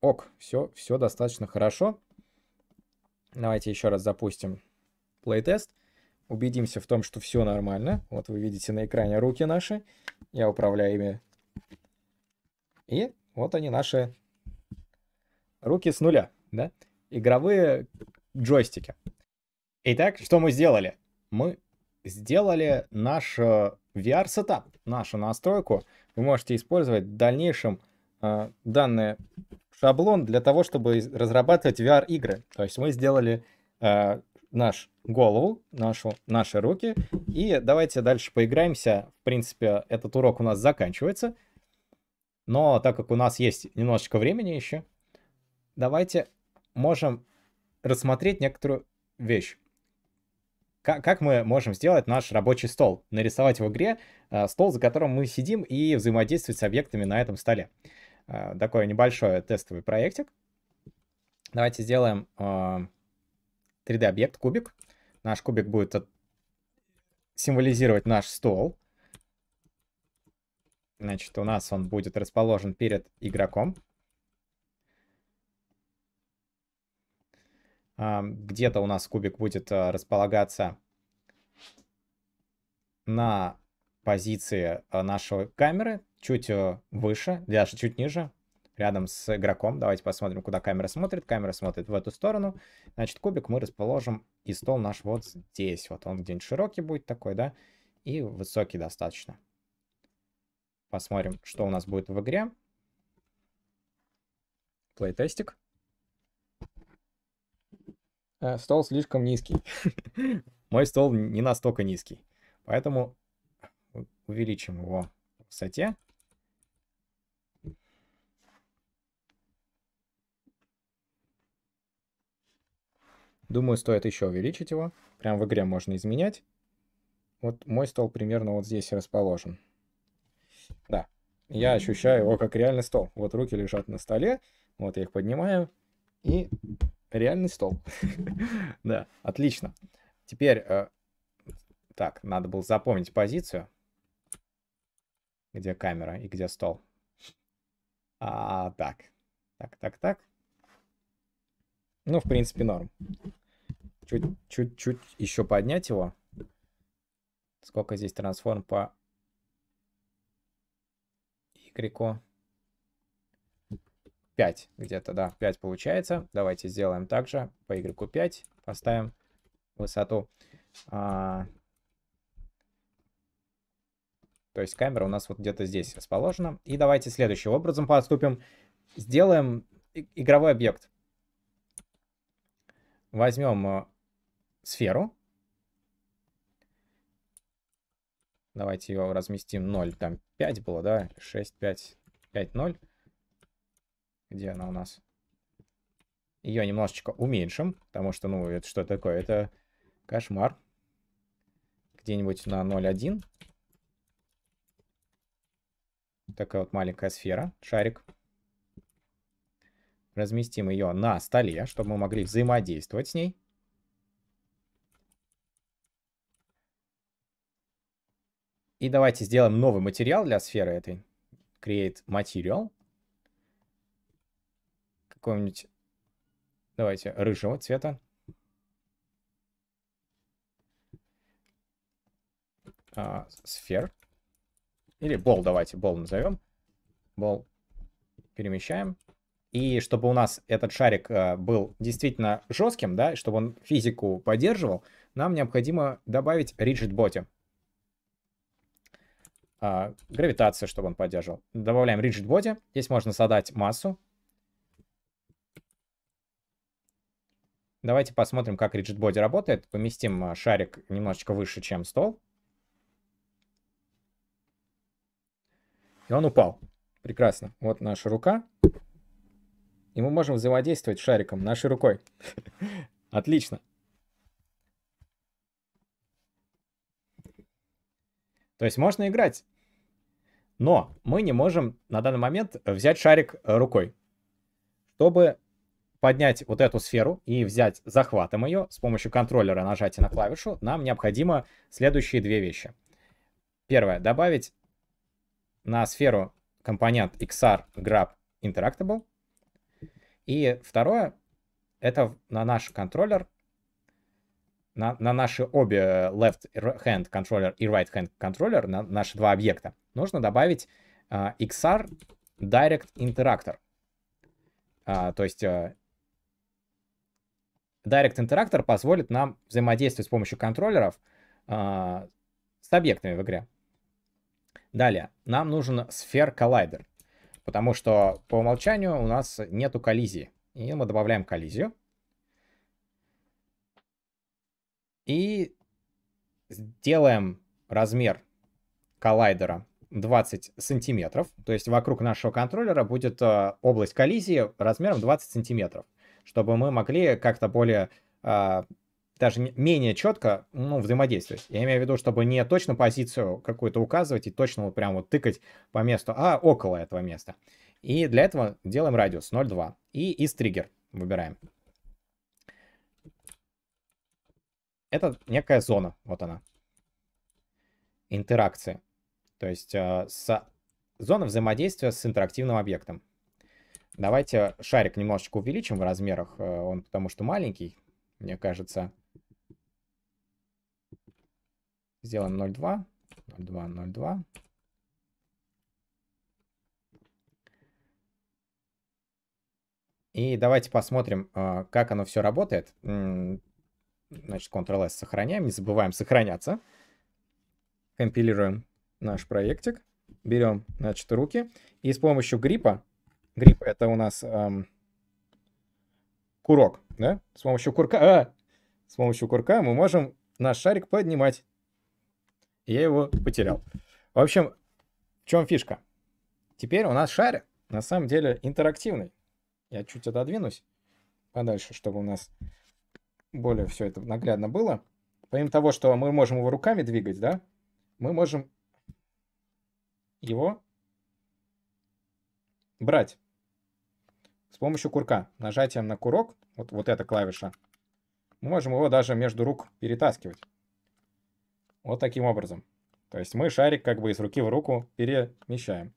Speaker 1: ок, все, все достаточно хорошо. Давайте еще раз запустим плейтест, убедимся в том, что все нормально. Вот вы видите на экране руки наши, я управляю ими, и вот они наши руки с нуля, да? игровые джойстики. Итак, что мы сделали? Мы сделали наш э, VR-сетап, нашу настройку. Вы можете использовать в дальнейшем э, данный шаблон для того, чтобы разрабатывать VR-игры. То есть мы сделали э, наш голову, нашу, наши руки. И давайте дальше поиграемся. В принципе, этот урок у нас заканчивается. Но так как у нас есть немножечко времени еще, давайте можем рассмотреть некоторую вещь. Как, как мы можем сделать наш рабочий стол? Нарисовать в игре э, стол, за которым мы сидим и взаимодействовать с объектами на этом столе. Э, такой небольшой тестовый проектик. Давайте сделаем э, 3D-объект, кубик. Наш кубик будет от... символизировать наш стол. Значит, у нас он будет расположен перед игроком. Где-то у нас кубик будет а, располагаться на позиции а, нашей камеры, чуть а, выше, даже чуть ниже, рядом с игроком. Давайте посмотрим, куда камера смотрит. Камера смотрит в эту сторону. Значит, кубик мы расположим, и стол наш вот здесь. Вот он где-нибудь широкий будет такой, да, и высокий достаточно. Посмотрим, что у нас будет в игре. Плейтестик. Э, стол слишком низкий. Мой стол не настолько низкий. Поэтому увеличим его в высоте. Думаю, стоит еще увеличить его. Прям в игре можно изменять. Вот мой стол примерно вот здесь расположен. Да, я ощущаю его как реальный стол. Вот руки лежат на столе, вот я их поднимаю, и Реальный стол. да, отлично. Теперь, э, так, надо было запомнить позицию, где камера и где стол. А, так, так, так, так. Ну, в принципе, норм. Чуть-чуть еще поднять его. Сколько здесь трансформ по Y? 5 где-то, да, 5 получается. Давайте сделаем также по игроку 5. Поставим высоту. А... То есть камера у нас вот где-то здесь расположена. И давайте следующим образом поступим. Сделаем игровой объект. Возьмем э, сферу. Давайте ее разместим 0, там 5 было, да, 6, 5, 5, 0. Где она у нас? Ее немножечко уменьшим, потому что, ну, это что такое? Это кошмар. Где-нибудь на 0,1. Такая вот маленькая сфера, шарик. Разместим ее на столе, чтобы мы могли взаимодействовать с ней. И давайте сделаем новый материал для сферы этой. Create Material какого-нибудь, давайте, рыжего цвета. А, сфер. Или бол, давайте, бол назовем. Бол перемещаем. И чтобы у нас этот шарик э, был действительно жестким, да, чтобы он физику поддерживал, нам необходимо добавить rigid body. Э, гравитация, чтобы он поддерживал. Добавляем rigid body. Здесь можно задать массу. Давайте посмотрим, как Rigid Body работает. Поместим а, шарик немножечко выше, чем стол. И он упал. Прекрасно. Вот наша рука. И мы можем взаимодействовать шариком нашей рукой. Отлично. То есть можно играть. Но мы не можем на данный момент взять шарик э, рукой. Чтобы поднять вот эту сферу и взять захватом ее с помощью контроллера нажатия на клавишу, нам необходимо следующие две вещи. Первое, добавить на сферу компонент XR Grab Interactable. И второе, это на наш контроллер, на, на наши обе left hand контроллер и right hand контроллер, на наши два объекта, нужно добавить uh, а, XR Direct Interactor. Uh, то есть uh, Direct Interactor позволит нам взаимодействовать с помощью контроллеров э, с объектами в игре. Далее, нам нужен сфер коллайдер, потому что по умолчанию у нас нету коллизии. И мы добавляем коллизию. И сделаем размер коллайдера 20 сантиметров. То есть вокруг нашего контроллера будет э, область коллизии размером 20 сантиметров чтобы мы могли как-то более а, даже менее четко ну, взаимодействовать. Я имею в виду, чтобы не точно позицию какую-то указывать и точно вот прям вот тыкать по месту, а около этого места. И для этого делаем радиус 0,2 и из триггер выбираем. Это некая зона, вот она. Интеракции. То есть э, с... зона взаимодействия с интерактивным объектом. Давайте шарик немножечко увеличим в размерах. Э, он потому что маленький, мне кажется. Сделаем 0,2. 0,2, 0,2. И давайте посмотрим, э, как оно все работает. Значит, Ctrl-S сохраняем, не забываем сохраняться. Компилируем наш проектик. Берем, значит, руки. И с помощью гриппа Гриб это у нас эм, курок, да? С помощью курка, а, с помощью курка мы можем наш шарик поднимать. Я его потерял. В общем, в чем фишка? Теперь у нас шарик на самом деле интерактивный. Я чуть отодвинусь подальше, чтобы у нас более все это наглядно было. Помимо того, что мы можем его руками двигать, да, мы можем его брать с помощью курка. Нажатием на курок, вот, вот эта клавиша, мы можем его даже между рук перетаскивать. Вот таким образом. То есть мы шарик как бы из руки в руку перемещаем.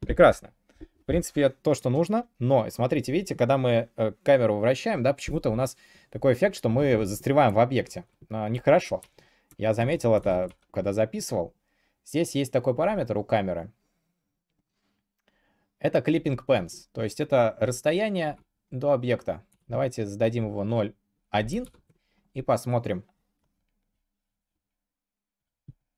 Speaker 1: Прекрасно. В принципе, это то, что нужно. Но, смотрите, видите, когда мы э, камеру вращаем, да, почему-то у нас такой эффект, что мы застреваем в объекте. А, нехорошо. Я заметил это, когда записывал. Здесь есть такой параметр у камеры. Это clipping pens, то есть это расстояние до объекта. Давайте зададим его 0,1 и посмотрим,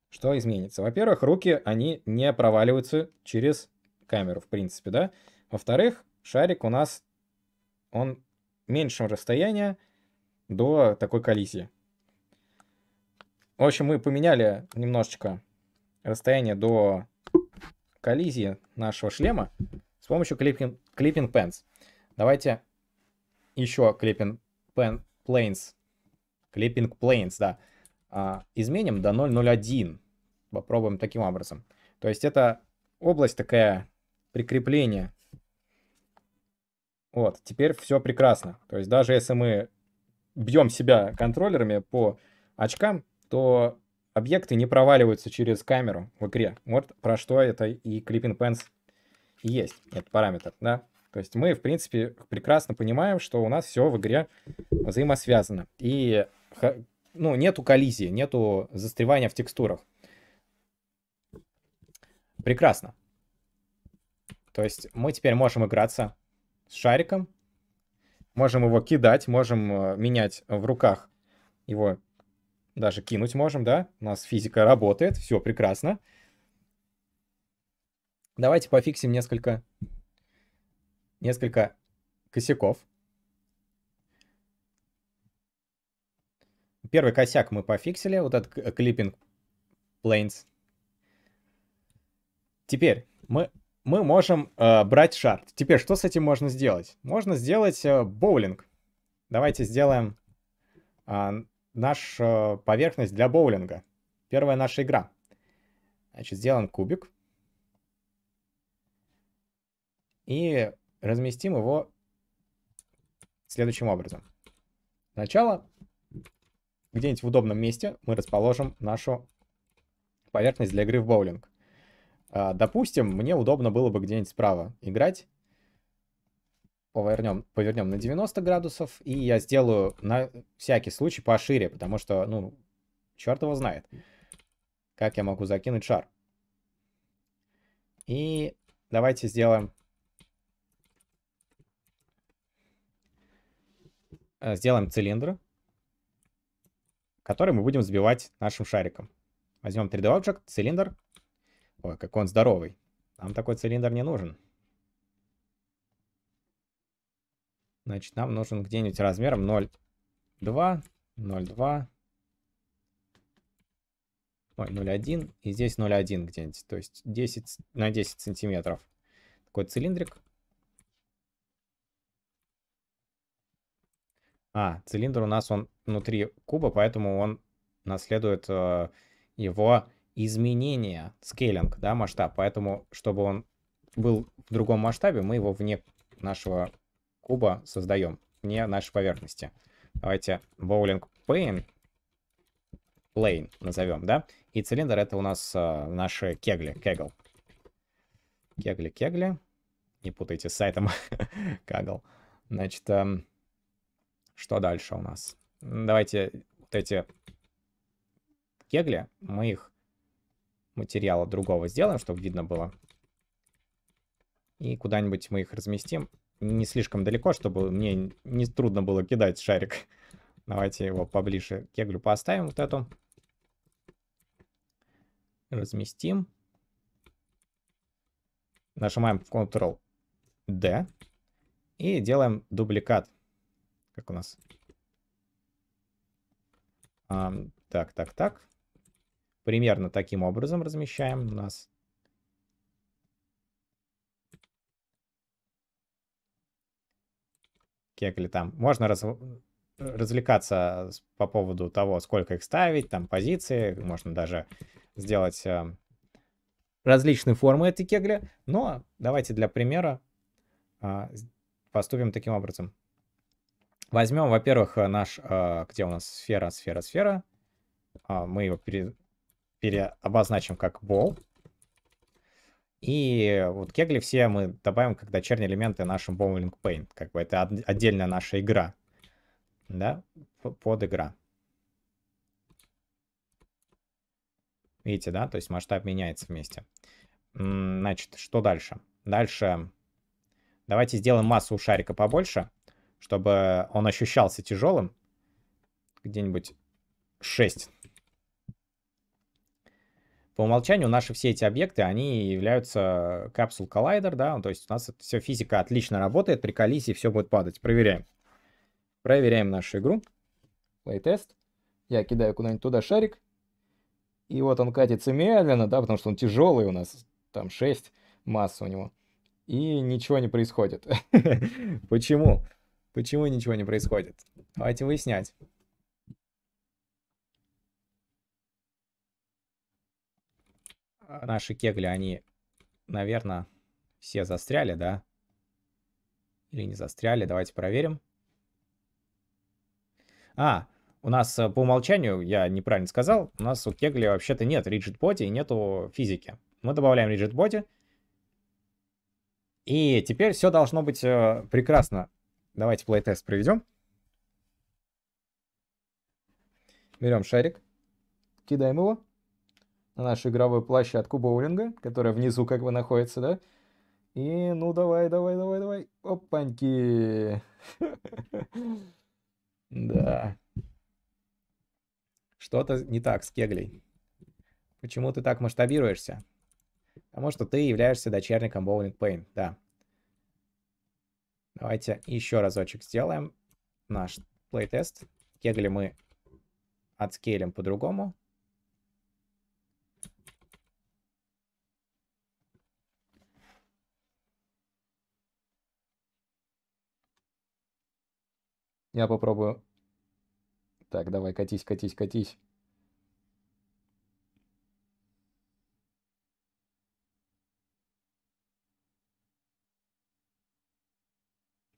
Speaker 1: что изменится. Во-первых, руки, они не проваливаются через камеру, в принципе, да? Во-вторых, шарик у нас, он меньшего расстояния до такой коллизии. В общем, мы поменяли немножечко расстояние до коллизии нашего шлема с помощью Clipping, clipping Pens. Давайте еще Clipping pen, Planes, Clipping Planes, да, а, изменим до 0.01. Попробуем таким образом. То есть это область такая прикрепление Вот, теперь все прекрасно. То есть даже если мы бьем себя контроллерами по очкам, то объекты не проваливаются через камеру в игре. Вот про что это и Clipping Pens есть, этот параметр, да. То есть мы, в принципе, прекрасно понимаем, что у нас все в игре взаимосвязано. И ну, нету коллизии, нету застревания в текстурах. Прекрасно. То есть мы теперь можем играться с шариком, можем его кидать, можем э, менять в руках его даже кинуть можем, да? У нас физика работает, все прекрасно. Давайте пофиксим несколько, несколько косяков. Первый косяк мы пофиксили, вот этот э, clipping planes. Теперь мы, мы можем э, брать шар. Теперь что с этим можно сделать? Можно сделать э, боулинг. Давайте сделаем э, наша э, поверхность для боулинга. Первая наша игра. Значит, сделаем кубик. И разместим его следующим образом. Сначала где-нибудь в удобном месте мы расположим нашу поверхность для игры в боулинг. Э, допустим, мне удобно было бы где-нибудь справа играть повернем, повернем на 90 градусов, и я сделаю на всякий случай пошире, потому что, ну, черт его знает, как я могу закинуть шар. И давайте сделаем... Э, сделаем цилиндр, который мы будем сбивать нашим шариком. Возьмем 3D Object, цилиндр. Ой, какой он здоровый. Нам такой цилиндр не нужен. Значит, нам нужен где-нибудь размером 0,2, 0,2, 0,1 и здесь 0,1 где-нибудь. То есть 10 на 10 сантиметров. Такой цилиндрик. А, цилиндр у нас он внутри куба, поэтому он наследует э, его изменение, скейлинг, да, масштаб. Поэтому, чтобы он был в другом масштабе, мы его вне нашего куба создаем не наши поверхности. Давайте bowling plane, plane назовем, да? И цилиндр это у нас э, наши кегли, кегл. Кегли, кегли. Не путайте с сайтом кагл. Значит, э, что дальше у нас? Давайте вот эти кегли, мы их материала другого сделаем, чтобы видно было. И куда-нибудь мы их разместим не слишком далеко, чтобы мне не трудно было кидать шарик. Давайте его поближе к кеглю поставим вот эту. Разместим. Нажимаем Ctrl-D. И делаем дубликат. Как у нас? А, так, так, так. Примерно таким образом размещаем. У нас кегли там. Можно раз, развлекаться по поводу того, сколько их ставить, там позиции, можно даже сделать э, различные формы этой кегли. Но давайте для примера э, поступим таким образом. Возьмем, во-первых, наш, э, где у нас сфера, сфера, сфера. Э, мы его пере, переобозначим как ball. И вот кегли все мы добавим как дочерние элементы нашим Bowling Paint. Как бы это отдельная наша игра. Да, под игра. Видите, да? То есть масштаб меняется вместе. Значит, что дальше? Дальше давайте сделаем массу у шарика побольше, чтобы он ощущался тяжелым. Где-нибудь 6 по умолчанию наши все эти объекты, они являются капсул коллайдер, да, то есть у нас все физика отлично работает, при коллизии все будет падать. Проверяем. Проверяем нашу игру. Playtest. Я кидаю куда-нибудь туда шарик. И вот он катится медленно, да, потому что он тяжелый у нас, там 6 масса у него. И ничего не происходит. Почему? Почему ничего не происходит? Давайте выяснять. А, наши кегли, они, наверное, все застряли, да? Или не застряли? Давайте проверим. А, у нас э, по умолчанию, я неправильно сказал, у нас у кегли вообще-то нет rigid body и нету физики. Мы добавляем rigid body. И теперь все должно быть э, прекрасно. Давайте плейтест проведем. Берем шарик, кидаем его на нашу игровую площадку боулинга, которая внизу как бы находится, да? И ну давай, давай, давай, давай. Опаньки. Да. Что-то не так с кеглей. Почему ты так масштабируешься? Потому что ты являешься дочерником Bowling Pain, да. Давайте еще разочек сделаем наш плейтест. Кегли мы отскейлим по-другому. Я попробую. Так, давай, катись, катись, катись.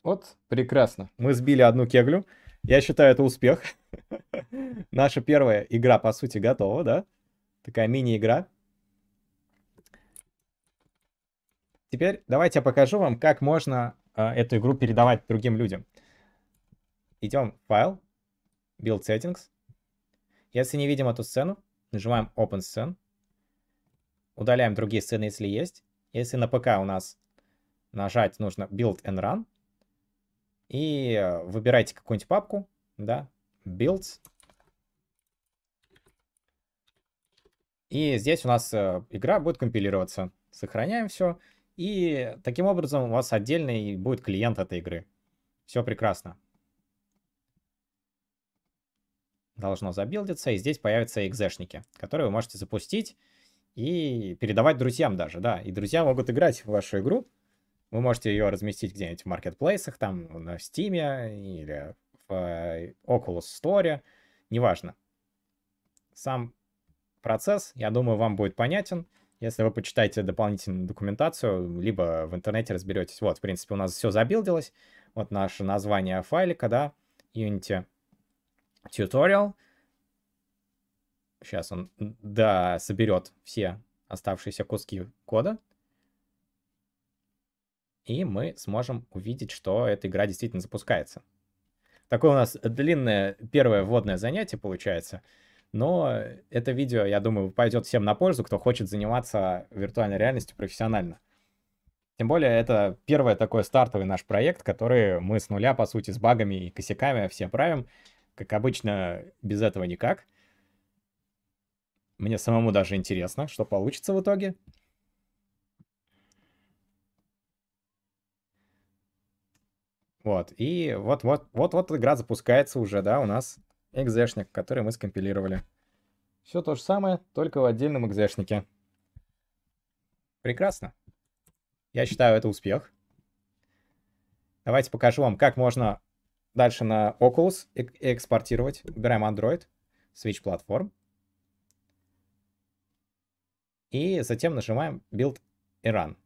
Speaker 1: Вот, прекрасно. Мы сбили одну кеглю. Я считаю, это успех. Наша первая игра, по сути, готова, да? Такая мини-игра. Теперь давайте я покажу вам, как можно э, эту игру передавать другим людям идем в файл, build settings. Если не видим эту сцену, нажимаем open scene. Удаляем другие сцены, если есть. Если на ПК у нас нажать нужно build and run. И э, выбирайте какую-нибудь папку, да, builds. И здесь у нас э, игра будет компилироваться. Сохраняем все. И таким образом у вас отдельный будет клиент этой игры. Все прекрасно. должно забилдиться, и здесь появятся экзешники, которые вы можете запустить и передавать друзьям даже, да, и друзья могут играть в вашу игру, вы можете ее разместить где-нибудь в маркетплейсах, там на Steam или в э, Oculus Store, неважно. Сам процесс, я думаю, вам будет понятен, если вы почитаете дополнительную документацию, либо в интернете разберетесь. Вот, в принципе, у нас все забилдилось. Вот наше название файлика, да, Unity tutorial. Сейчас он, да, соберет все оставшиеся куски кода. И мы сможем увидеть, что эта игра действительно запускается. Такое у нас длинное первое вводное занятие получается. Но это видео, я думаю, пойдет всем на пользу, кто хочет заниматься виртуальной реальностью профессионально. Тем более, это первый такой стартовый наш проект, который мы с нуля, по сути, с багами и косяками все правим. Как обычно, без этого никак. Мне самому даже интересно, что получится в итоге. Вот, и вот-вот-вот вот игра запускается уже, да, у нас экзешник, который мы скомпилировали. Все то же самое, только в отдельном экзешнике. Прекрасно. Я считаю, это успех. Давайте покажу вам, как можно Дальше на Oculus и экспортировать. Выбираем Android, Switch платформ. И затем нажимаем Build и Run.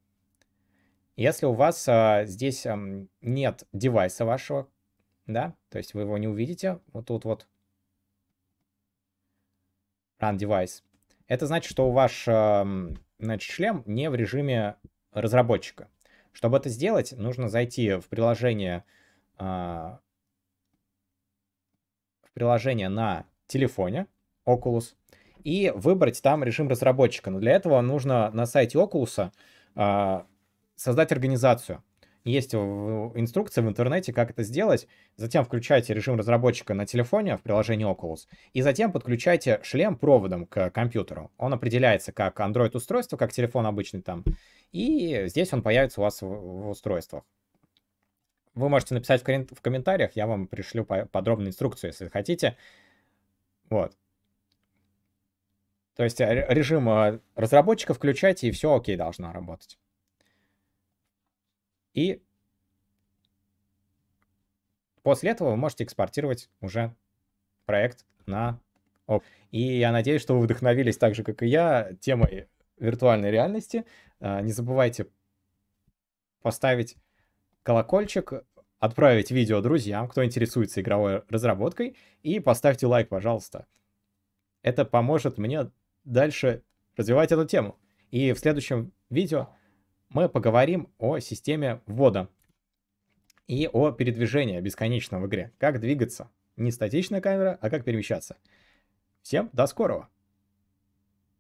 Speaker 1: Если у вас а, здесь а, нет девайса вашего, да, то есть вы его не увидите, вот тут вот Run Device, это значит, что ваш а, значит, шлем не в режиме разработчика. Чтобы это сделать, нужно зайти в приложение а, в приложение на телефоне Oculus и выбрать там режим разработчика. Но для этого нужно на сайте Oculus а, создать организацию. Есть инструкция в интернете, как это сделать. Затем включайте режим разработчика на телефоне в приложении Oculus. И затем подключайте шлем проводом к компьютеру. Он определяется как Android-устройство, как телефон обычный там. И здесь он появится у вас в устройствах. Вы можете написать в комментариях, я вам пришлю подробную инструкцию, если хотите. Вот. То есть э, режим э, разработчика включайте, и все окей должно работать. И после этого вы можете экспортировать уже проект на ОП. И я надеюсь, что вы вдохновились так же, как и я, темой виртуальной реальности. Э, не забывайте поставить колокольчик, отправить видео друзьям, кто интересуется игровой разработкой, и поставьте лайк, пожалуйста. Это поможет мне дальше развивать эту тему. И в следующем видео мы поговорим о системе ввода и о передвижении бесконечном в игре. Как двигаться. Не статичная камера, а как перемещаться. Всем до скорого!